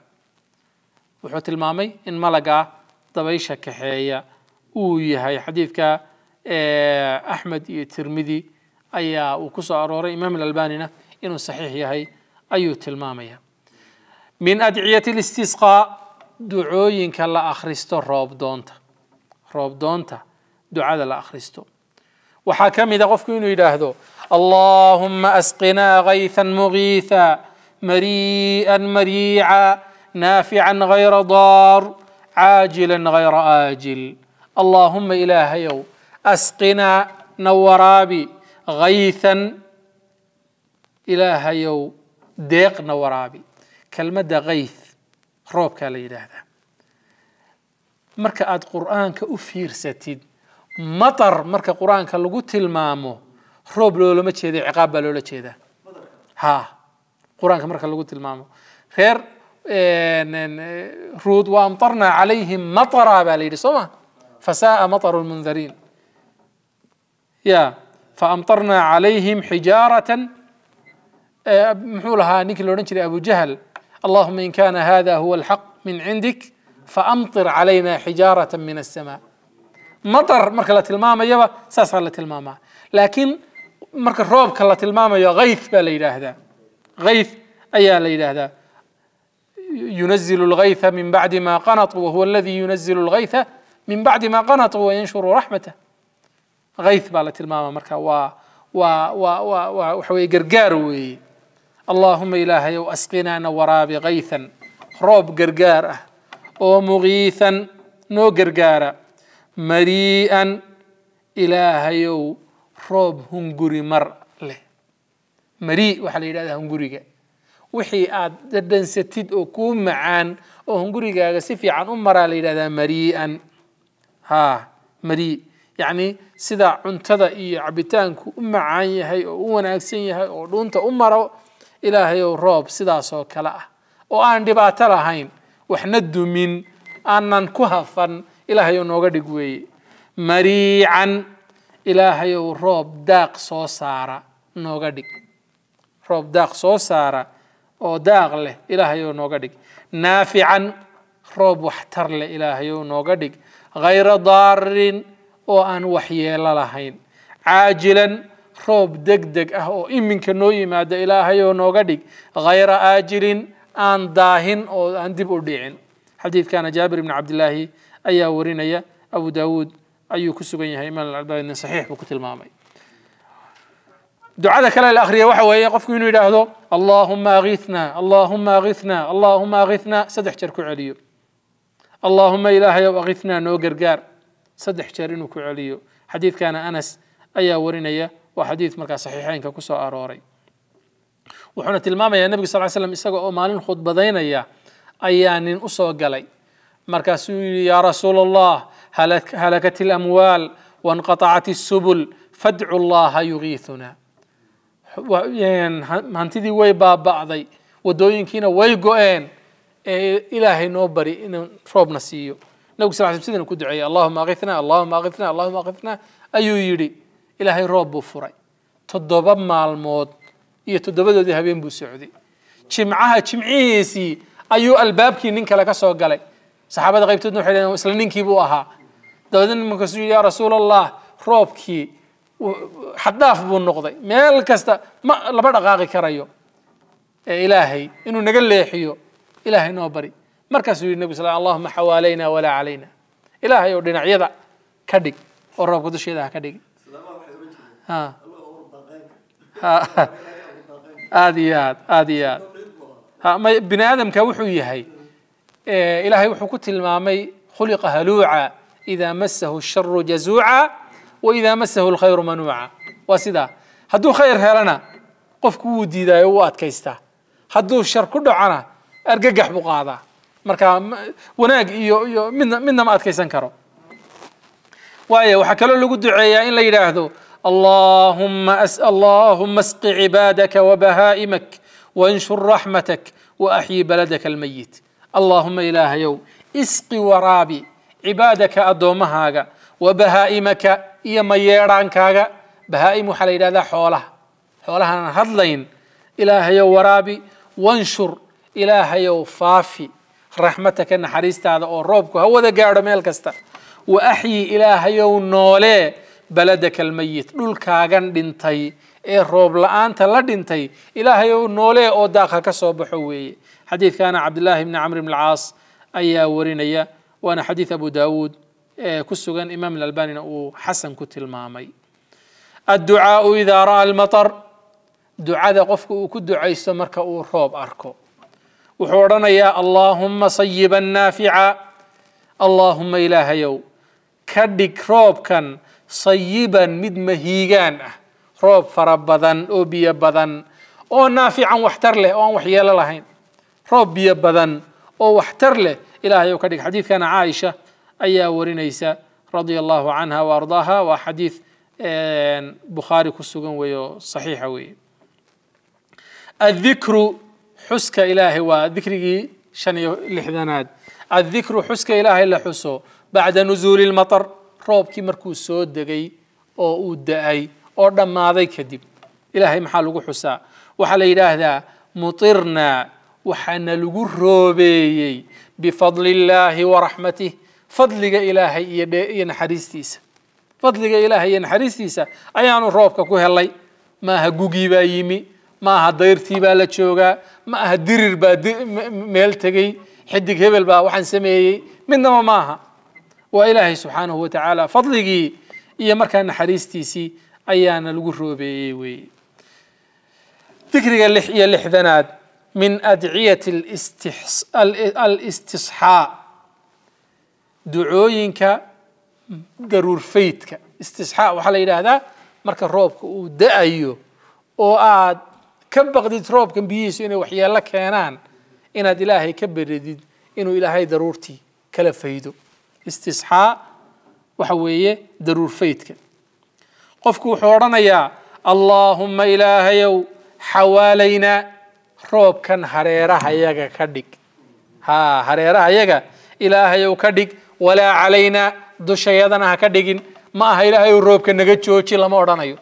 wuxuu tilmaamay in malaga dabaysha kaxeeya uu yahay xadiidka axmed iyo tirmidi ayaa uu ku soo arooray imaam alalbanina inuu saxiix yahay ayuu tilmaamaya min adciyati listisqaa ducooyinka la akhristo roobdoonta roobdoonta ducada la akhristo waxaa ka mid a qofku inuu yidhaahdo allaahuma asqinaa kaythan mugiitha marii'an mariica نافعا غير ضار عاجلا غير آجل اللهم يوم أسقنا نورابي غيثا يوم ديق نورابي كلمة غيث روب كالي هذا مركا آد قرآن كأفير ستيد مطر مركا قرآن كاللقوت المامو روب لولو مچيدي عقاب لولو چيدا ها قرآن كمركا اللقوت المامو خير رود وامطرنا عليهم مطرا باليدي سوما فساء مطر المنذرين يا فامطرنا عليهم حجاره إيه، محولها نيك لورنجر ابو جهل اللهم ان كان هذا هو الحق من عندك فامطر علينا حجاره من السماء مطر مركلة الماما يبا saasaa la الماما لكن مركل روب la الماما يا baa هذا غيث kayth ayaa la هذا ينزل الغيث من بعد ما قنط وهو الذي ينزل الغيث من بعد ما قنط وينشر رحمته غيث بالت الماما مركا و و و و و و و و اللهم إلهي أسقنا نورا بغيثا روب قرقارة ومغيثا نو قرقارة مريئا إلهي روب هنقري مر له مريء وحليل هذا هنقري wixii aad dhadhansatid oo kuu macaan oo hungurigaaga si fiican u maraa la yidhahdaa marii'an ha marii yacni sida cuntada iyo cabitaanku u macaan yahay oo u wanaagsan yahay oo dhuunta u maro ilaahayow roob sidaasoo kale ah oo aan dhibaato lahayn waxna dumin aanan ku hafan ilaahayow nooga dhig weeye mariican ilaahayow roob daaq soo saara nooga dhig roob daaq soo saara او داغل الهي نوغدق نافعا روب وحتر الهي نوغدق غير ضار او ان وحيل لهين عاجلا روب دق اه او امنك نو يماد الهي نوغدق غير آجل ان داهن او ان دب اردعين حديث كان جابر بن عبد الله ايا ورينيا ابو داود ايو كسوغين هيمان الالباني صحيح بكتل مامي دعاء كلا الآخر يا وحوى يقف كل إلى هذا اللهم أغثنا اللهم أغثنا اللهم أغثنا سدح شرك عليو اللهم إله يا أغيثنا نو جرجار سدح شرك عليو حديث كان أنس أيا يا وحديث مركا صحيحين ككسو أروري وحنا تلمام يا النبي صلى الله عليه وسلم إساق أمال خطب بضينا يا أيان أسوى قلي مركا يا رسول الله هلكت الأموال وانقطعت السبل فادعوا الله يغيثنا hantidii way baaba'day wadooyinkiina way go-een ee ilaahay noo bari inuu roobna siiyo nabigu sal sl sidina ku duceeyey allahuma akifna allahuma akifna allahuma akifna ayuu yidhi ilaahay roob buu furay toddoba maalmood iyo toddobadoodii habeen buu socday jimcaha jimcihiisii ayuu albaabkii nin kale ka soo galay saxaabada qaybtoodna waxay dhaheen isla ninkiibuu ahaa dabadeedna markaasuu yidhi yaa rasuula allah roobkii حداف بون نقضي ميل كستا ما لبرد غاقي كرايو إيه إلهي إنه نقل يحيو إلهي نوبري مركز يقول النبي صلى الله عليه وسلم حوالينا ولا علينا إلهي يقول لنا عيضا كدق والرب قدش يدها كدق ها ها آدياد آدياد ها ما بن آدم كوحو يهي إيه إلهي وحكوت المامي خلق هلوعا إذا مسه الشر جزوعا وإذا مسه الخير منوعا وسدا هدو خير هلنا قف كودي دا يوات كيستا هدو الشر كله عنا أرجع بقاعدة مركا وناج يو يو من من ما أتكيسن كرو وايا وحكلوا له قد عيا إن لا يلاهدو اللهم أس اللهم اسق عبادك وبهائمك وانشر رحمتك وأحيي بلدك الميت اللهم إله يوم اسق ورابي عبادك أدومهاك وبهائمك iyo mayeedhaankaaga bahaaim waxaa la yidhahdaa xoolaha xoolahan aan hadlayn ilaahayow waraabi wanshur ilaahayow faafi raxmataka naxariistaada oo roobku hawada gaadho meel kasta wa axyi ilaahayow noolee baladaka almayit dhulkaagan dhintay ee roob la-aanta la dhintay ilaahayow noolee oo daaqa ka soo baxo weeye xadiidkaana cabdillaahi bni camr bn alcaas ayaa warinaya waana xadiid abu daawuud إيه، كسوغان إمام الألباني أو حسن كتل مامي الدعاء إذا رأى المطر دعاء ذا قفك وكد عيسى مركا روب أركو وحورنا يا اللهم صيبا نافعا اللهم إله يو كدك روب كان صيبا مد مهيغان روب فربضا أو بيا أو نافعا واحتر له أو وحيال لهين روب بيا أو واحتر له يو كدك حديث كان عائشة ayaa warinaysa radia allahu canha wa ardaaha waa xadiid bukhaari ku sugan weeyo saxiixa weeye addikru xuska ilaahay waa dikrigii shan iyo lixdanaad addikru xuska ilaahay la xuso bacda nusuuli lmatar roobkii markuu soo degay oo uu da-ay oo dhammaaday kadib ilaahay maxaa lagu xusaa waxaa la yidhaahdaa mutirnaa waxaana lagu roobeeyey bifadli illaahi waraxmatih فضلك إلهي ين حريستيس فضلك إلهي ين حريستيس أيانو روبك كو هلاي ما ها قوغي با يمي ما ها دير تيبا لچوغا ما ها درير با ميل تغي حدك هبل با وحن سميه من نما ما ها وإلهي سبحانه وتعالى فضلك إيا مركان حريستيسي أيانا لغرو بيوي ذكرك اللحية اللحذنات من أدعية الاستحص الاستصحاء دعوينك قرور فيتك استسحاء وحال إلى هذا مركا روبك ودأيو أو آد كم بغديت روبك بيس إنو وحيا لك هنان إن هاد إلهي كبر إنو إلهي ضرورتي كلفيدو استسحاء وحوية ضرور فيتك قفكو حورنا يا اللهم إلهي حوالينا روب كان هريرة هيجا كدك ها هريرة هيجا إلهي كدك ولا علينا دشيادنا هكذاكين ما هي إلهي روبك نجتشوتشي لما أورانايو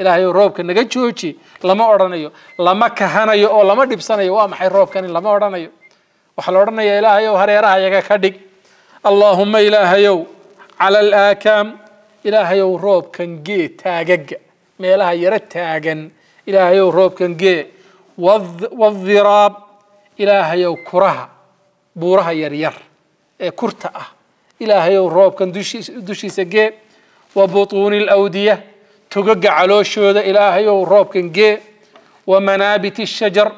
إلهي روبك نجتشوتشي لما أورانايو لما كهانايو أو لما دبسانايو أم هي روبك إن لما أورانايو وحلورنا يا إلهي وهريرا هيك هكذاك اللهم إلهي على الآكام إلهي روبك نجي تاجج ما إلهي يرتاجن إلهي روبك نجي والضراب إلهي كرها بورها يرير إيه كرتها إلى هي الروب كان دش دش سجى وبطون الأودية تجج على شودة إلى هي الروب كان جى ومنابت الشجر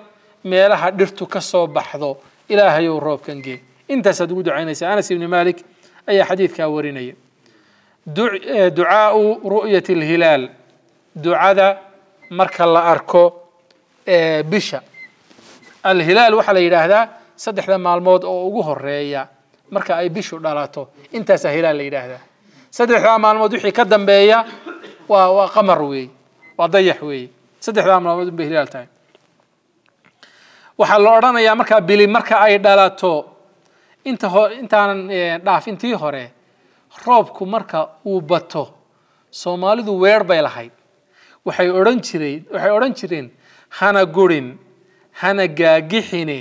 ما لها درت كصوب بحضو إلى هي الروب كان جى أنت سدود عيني أنا سيبن مالك أي حديث كاوريني دع دعاء رؤية الهلال دعاء مرك الله أركو إيه، بشا الهلال وحلا إلى هذا صدح لما الموت أو جهر رئيّة marka ay bishu dhalaato intaasaa hilaal la yidhaahdaa saddexdaa maalmood wixii ka dambeeya waa waa qamar weeye waa dayax weeye saddexdaa maalmood unbay hilaal tahay waxaa la odhanayaa markaa bili marka ay dhalato inta ho intaanan dhaaf intii hore roobku marka uu bato soomaalidu weer bay lahayd waxay odhan jirey waxay odhan jireen hana gurin hana gaagixine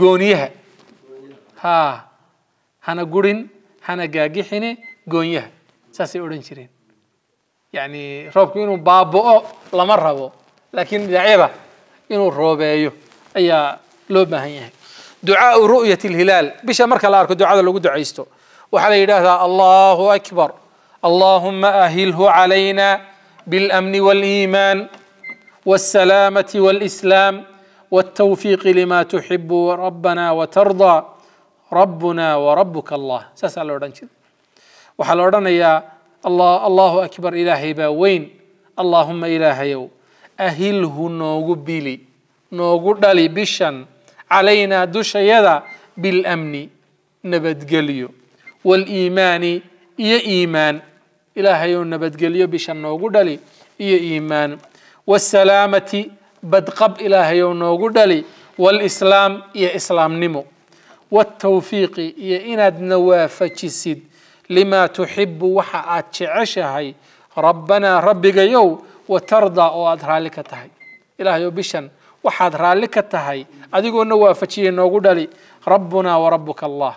gooniyaha haa hana gurin hana gaagixine goonyaha saasay odhan jireen yani roobku inuu baabao lama rabo laakiin dhinacyada inuu roobeeyo ayaa loo baahan yahay ducaau ru'yat lhilaal bisha marka la arko ducada lagu ducaysto waxaa la yidhaahdaa allahu akbar allahuma ahilhu calayna bilmni waliiman والسلامة والإسلام والتوفيق لما تحب ربنا وترضى ربنا وربك الله ساس الله ورنش وحال يا الله الله أكبر إلهي با وين اللهم إلهي يو أهله نوغو بيلي نوغو دالي بشان علينا دوش يدا بالأمن نبت قليو والإيمان يا إيمان إلهي نبت قليو بشان نوغو دالي يا إيمان والسلامة بدقب إلهي نوغو دالي والإسلام يا إسلام نمو والتوفيق يا إناد نوافة جسد لما تحب وحا جعشهاي ربنا ربك يو وترضى أواد رالك تهي إلهي بشن وحاد رالك تهي أدقو نوافة جسد نوغدالي ربنا وربك الله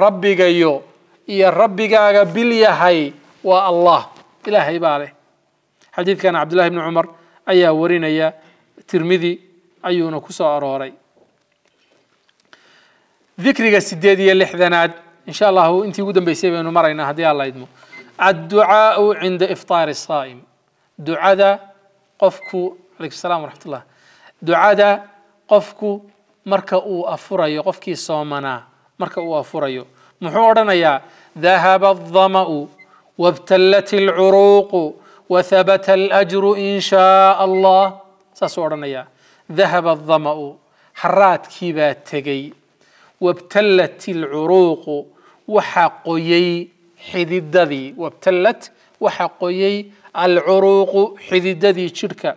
ربك يو يا ربك بليا هاي والله إلهي بالي حديث كان عبد الله بن عمر أيا ورين أيا ترمذي أيونا كسو ذكرك سديد يا لحذناد إن شاء الله أنت قدام بيسيب إنه مرينا هدي الله يدمو الدعاء عند إفطار الصائم دعاء قفكو عليك السلام ورحمة الله دعاء قفكو مركا أو أفريو قفكي صومنا مركا أو أفريو محورنا يا ذهب الظمأ وابتلت العروق وثبت الأجر إن شاء الله ساسورنا يا ذهب الظمأ حرات كيبات تجي وابتلت العروق وحقيي حددي وابتلت وحقيي العروق حددي شركة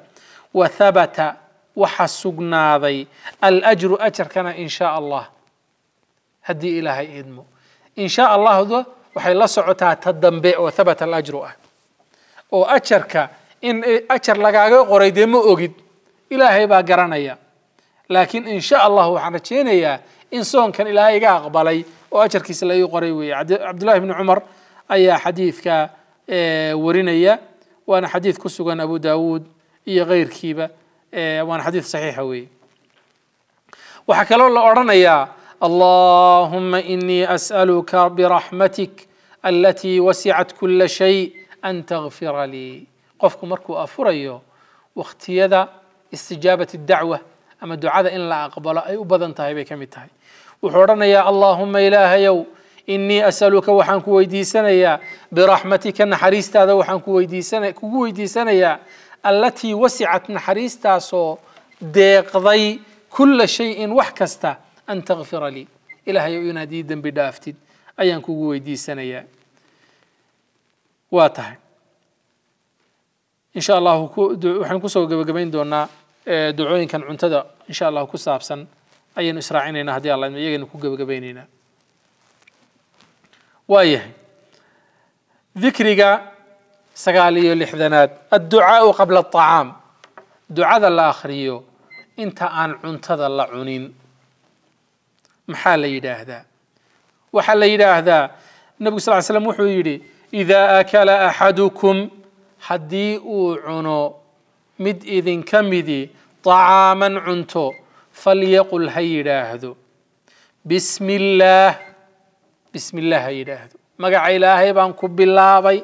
وثبت وحسقناضي الأجر أجر كان إن شاء الله هدي إلى هاي إدمو إن شاء الله ذو وحي الله سعوتها تدن وثبت الأجر أه وأجرك إن أجر لك قريد مؤقد إلى هاي باقرانيا لكن إن شاء الله وحنا تشينيا إن صون كان إلهي إيقا أقبالي وأجر كيس لا يقري وي عبد الله بن عمر أي حديث كا آه، ورينيا وأنا حديث كان أبو داود هي غير كيبة آه، وأنا حديث صحيح وي وحكى الله أرنيا اللهم إني أسألك برحمتك التي وسعت كل شيء أن تغفر لي قفكم مركو أفريو واختيذا استجابة الدعوة أما الدعاء إن لا أقبل أي أبدا تهيبي كم تهيبي وحورنا يا اللهم إله يو إني أسألك وحنك ويدي سنة يا برحمتك نحريست هذا وحنك ويدي سنة كويدي سنة يا التي وسعت نحريست سو ديقضي كل شيء وحكست أن تغفر لي إله يو ينادي دم بدافتد أيان كويدي سنة يا واتح إن شاء الله وحنك سو قبين دونا آه، دعوين كان عنتدى إن شاء الله كسابسن سابسا أين إسرائيل إن هذه الله يجينا كوجب جبيننا وياه ذكر سقالي لحذنات الدعاء قبل الطعام دعاء الآخر يو أنت أن عنت ذا الله عنين محل يده هذا وحل يده هذا النبي صلى الله عليه وسلم وحي إذا أكل أحدكم حديء عنو مد إذن كمدي طعاما عنتو فليقل هاي راهدو بسم الله بسم الله هاي راهدو مجا عيلا هاي بانكو بلاباي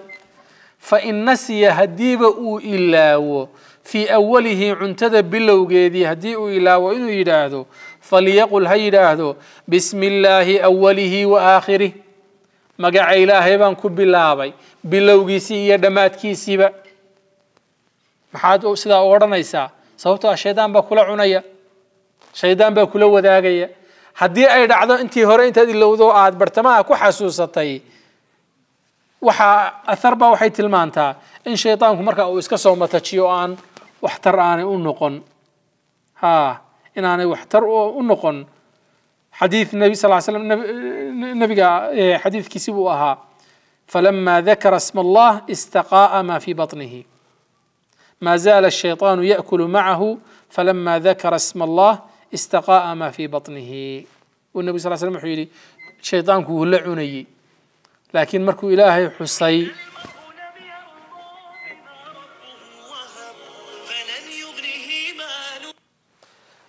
فإن نسي هديب أو إلا و في أوله عنتد بلو جيدي هدي أو إلا و إنو يراهدو فليقل هاي راهدو بسم الله أوله وآخره مجا عيلا هاي بانكو بي بلو جيسي يا دمات كيسيبا محادو سيدا أورانيسا صوتو أشيدان بكولا عنايا شيطان با كلو وداغي حدي اي دعدو انتي هوري انت دي لو ذو اد برتما كو حسوستاي وحا اثر با وحي تلمانتا ان شيطان كو مركا او اسكا سوماتجيو ان وحتر ان او ها ان انا وحتر او حديث النبي صلى الله عليه وسلم النبي إيه، حديث كسبوا اها فلما ذكر اسم الله استقاء ما في بطنه ما زال الشيطان ياكل معه فلما ذكر اسم الله استقاء ما في بطنه والنبي صلى الله عليه وسلم يقول شيطان كو لعوني لكن مركو إلهي حسي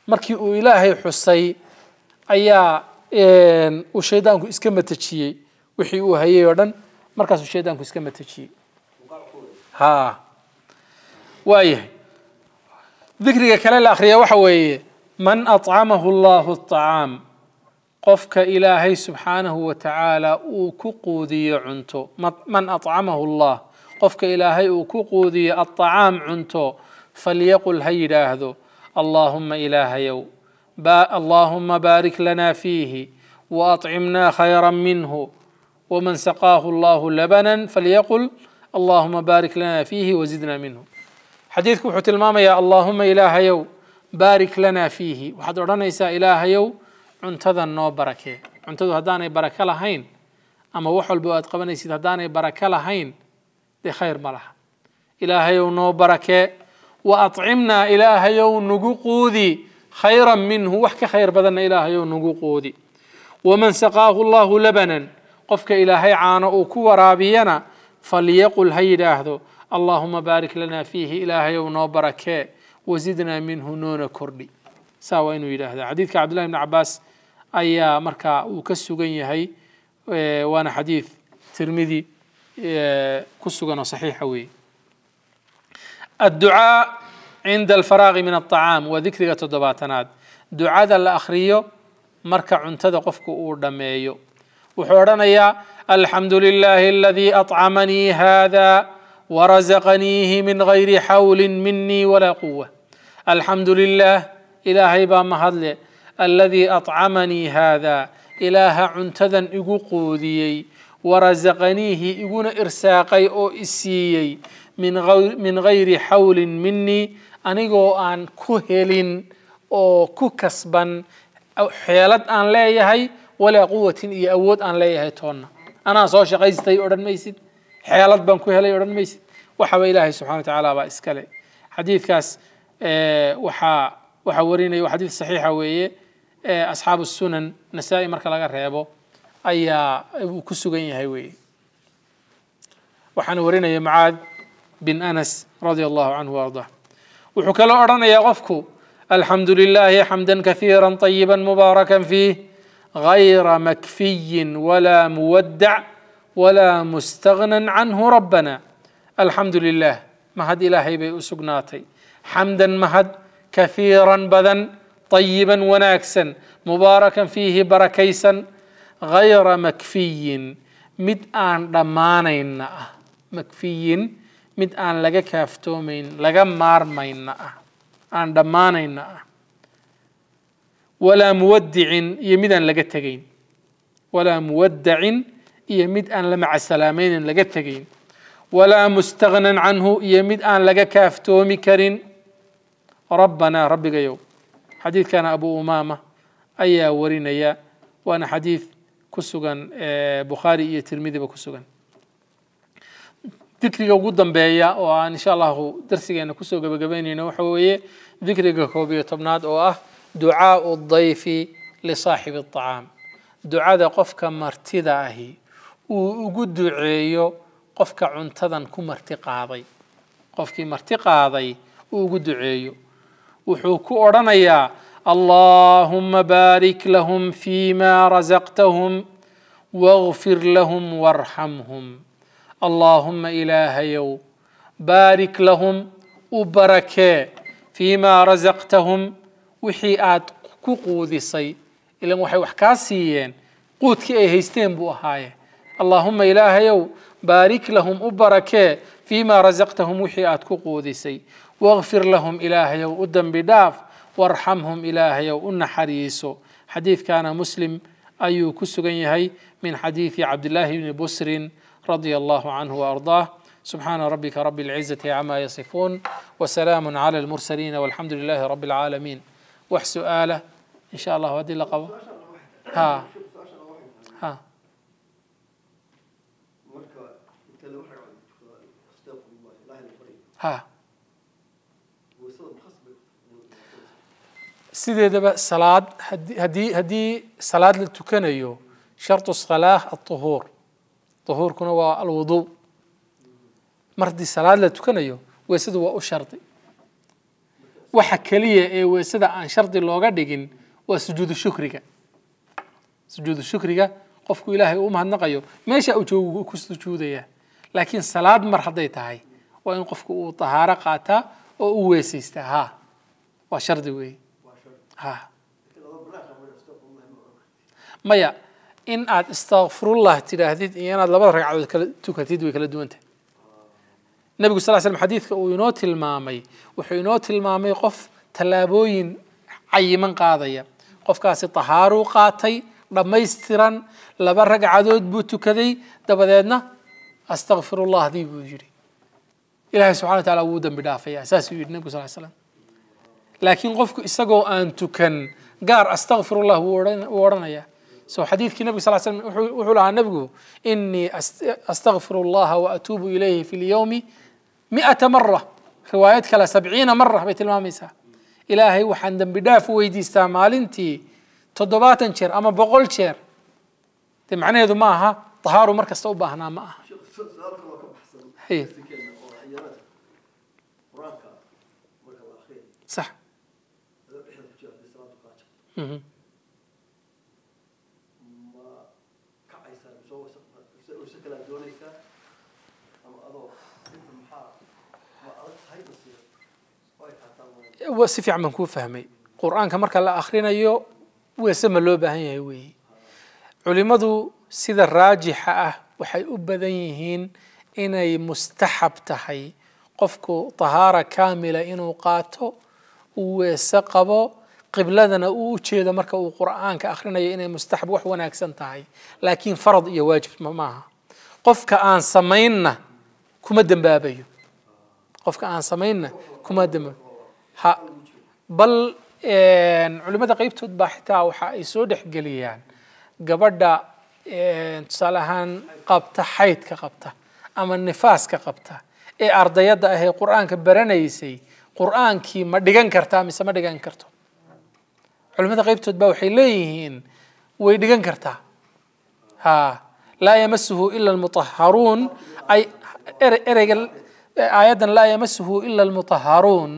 مركي إلهي حسي أيا إن وشيطان كو إسكمة تشي وحيو هي يردن مركز الشيطان كو إسكمة تشي ها واي ذكرك كلا الآخرية وحوي من أطعمه الله الطعام قفك إلهي سبحانه وتعالى أوكو ذي عنتو من أطعمه الله قفك إلهي أوكو ذي الطعام عنتو فليقل هي راهدو اللهم إلهيو با اللهم بارك لنا فيه وأطعمنا خيرا منه ومن سقاه الله لبنا فليقل اللهم بارك لنا فيه وزدنا منه حديثكم حت الماما يا اللهم إلهيو baarik lanaa fiihi waxaad odhanaysaa ilaahayow cuntada noo barakee cuntadu haddaanay barako lahayn ama wax walba aad qabanaysid haddaanay barako lahayn dee khayr ma laha ilaahayow noo barakee wa acimnaa ilaahayow nagu quudi khayran minhu wax ka khayr badanna ilaahayow nagu quudi waman saqaahu allaahu labanan qofka ilaahay caano uu ku waraabiyana falyaqul ha yidhaahdo allaahuma baarik lanaa fiihi ilaahayow noo barakee وزدنا منه نون كردي ساوين ويلا هذا حديث عبد الله بن عباس أي مركا وكسوغن يهي آه، وانا حديث ترمذي آه، كسوغن صحيح وي الدعاء عند الفراغ من الطعام وذكر تدباتنات دعاء الأخرية مركا عنتد قفك أوردميو وحورنا يا الحمد لله الذي أطعمني هذا ورزقنيه من غير حول مني ولا قوه الحمد لله إلهي با مهدل الذي أطعمني هذا إله عنتذن إقو قوذيي ورزقنيه إقونا إرساقي أو إسيي من غير, من غير حول مني أنيقو آن كهل أو ككسبا أو حيالات آن ليهي ولا قوة إي أود آن ليهي تون أنا سو شقيستي أورن ميسد حيالات بان كهلي أورن ميسد وحوى إلهي سبحانه وتعالى با إسكالي حديث كاس waxaa waxaa warinayo xadiid saxiixa weeye asxaabu sunan nasaa-i marka laga reebo ayaa uu ku sugan yahay weeye waxaana warinaya macaad bin anas radia allahu canhu ardaa wuxuu kaloo odhanayaa qofku alxamdu lilaahi xamdan kahiira طayiba mubaarakan fiih غayra makfiyin walaa muwaddac walaa mustagnan canhu rabbana alxamdu lilah mahad ilaahay bay u sugnaatay حمدا مهد كثيرا بذن طيبا وناكسا مباركا فيه بركيسا غير مكفي مد آن رمانين مكفي مد آن لغا كافتومين لغا مارمين آن رمانين ولا مودع يمد آن لغا تغين ولا مودع يمد آن لمع سلامين لغا تغين ولا مستغنى عنه يمد آن لغا كافتومي كرين ربنا ربك يو حديث كان أبو أمامة أيا يا وأنا حديث كسوغان آه، بخاري إيه ترميذي بكسوغان ذكرك وجودا بيا وإن شاء الله هو درسي أنا كسوغا بقبيني ذكر ذكرك هو بيتمناد وأه دعاء الضيف لصاحب الطعام دعاء قفك مرتداهي وجود دعيه قفك عنتذا كمرتقاضي قفك مرتقاضي وجود دعيه وحوكو أرنيا اللهم بارك لهم فيما رزقتهم واغفر لهم وارحمهم اللهم يو بارك لهم وبركة فيما رزقتهم وحي آد كقودي صي إلا وحي وحكاسيين قود كي إيه هيستين بو هاي اللهم يو بارك لهم وبركة فيما رزقتهم وحي آد كقودي صي واغفر لهم إلهيو الدنب داف وارحمهم إلهيو النحريسو حديث كان مسلم أي أيو كسغنيهي من حديث عبد الله بن بسر رضي الله عنه وأرضاه سبحان ربك رب العزة عما يصفون وسلام على المرسلين والحمد لله رب العالمين وح سؤاله إن شاء الله هذه لقب ها ها ها sideedaba salaad haddii haddii salaad la tukanayo shartu salaah aلطuhuur طuhuurkuna waa alwuduu mar haddii salaad la tukanayo weysadu waa u shardi waxa keliya ee weysada aan shardi looga dhigin waa sujuudu shukriga sujuudu shukriga qofku ilaahay uu mahadnaqayo meesha uu joogu ku sujuudaya laakiin salaad mar hadday tahay waa in qofku uu tahaaro qaataa oo u weysaystaa ha waa shardi weeye ها مايا إن أت استغفر الله ترى هذه إيه أنا لبرة عود كل تكتيد وكل دوانت نبي صلى الله عليه وسلم حديث وينوت المامي وحينوت المامي قف تلابوين أي من قاضية قف كاس طهارو قاتي لما يسترن لبرة عود بوت كذي دبذنا استغفر الله ذي بوجري إلهي سبحانه وتعالى ودم بدافع أساس النبي صلى الله عليه وسلم لكن قفك إسقوا أن تكن قار أستغفر الله ورنايا سو حديث كي النبي صلى الله عليه وسلم وحول عن نبقه إني أستغفر الله وأتوب إليه في اليوم مئة مرة روايات كلا سبعين مرة بيت المامسة إلهي وحندا بداف ويدي استعمال انتي تضبات انشير أما بقول شير معناه ذو ماها طهار ومركز توبة هنا ماها Mhm. waa si fiican baan kuu fahmay qur-aanka marka la akhrinayo weesema loo baahan yahay weeye culimmadu sida raajixa ah waxay u badan yihiin inay mustaxab tahay qofku tahaara kaamila inuu qaato uu weese qabo قبل قبلتنا أوتشي إذا مركب القرآن كأخرنا يعني مستحب وح وأنا أكسنت هاي لكن فرض إيه واجب معها قف كأن سمينا كم دم بابيو قف كأن سمينا كم دم ها بل إن إيه، علماء تقريبا تبحتا وح يسود حقليان قبردا إن إيه، تصالحان قبت حيد كقبتة أما النفاس كقبتة إيه أرضيات ده هي القرآن إيه، كبرنا يسي قرآن كي ما دجان كرتا مسمى دجان كرتو culimada qaybtood baa waxay leeyihiin way dhigan kartaa ha laa yamasuhu ila almutahharuun ay ere ereyga aayaddan laa yamasuhu ila almutahharuun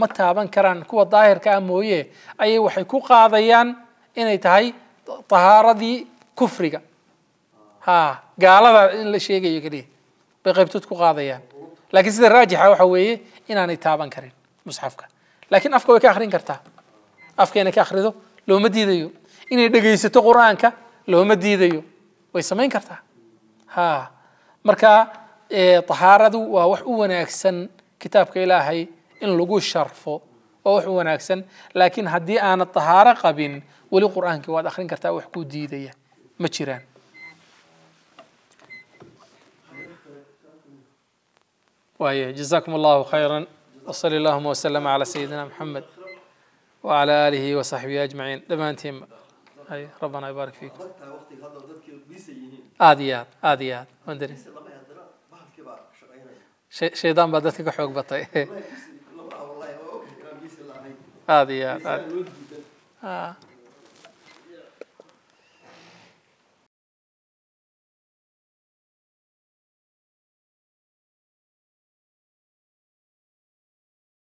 ma taaban karaan kuwa daahirka ah mooye ayay waxay ku qaadayaan inay tahay tahaaradii kufriga ha gaalada in la sheegayo keliya bay qaybtood ku qaadayaan laakiin sida raajixa waxa weeye inaanay taaban karin musxafka laakiin afka way ka akhrin kartaa afkeena ka akhrido looma diidayo inay dhegaysato qur-aanka looma diidayo way samayn kartaa ha marka tahaaradu waa wax u wanaagsan kitaabka ilaahay in lagu sharfo waa wax u wanaagsan laakiin haddii aanad tahaaro qabin weli qur-aankii waad akhrin kartaa wax ku diidaya ma jiraan وايه جزاكم الله خيرا وصلى اللهم وسلم على سيدنا محمد وعلى آله وصحبه أجمعين دمانتهم أي ربنا يبارك فيك آديات آديات وندري شيطان بدتك حوق بطي آديات آديات آه.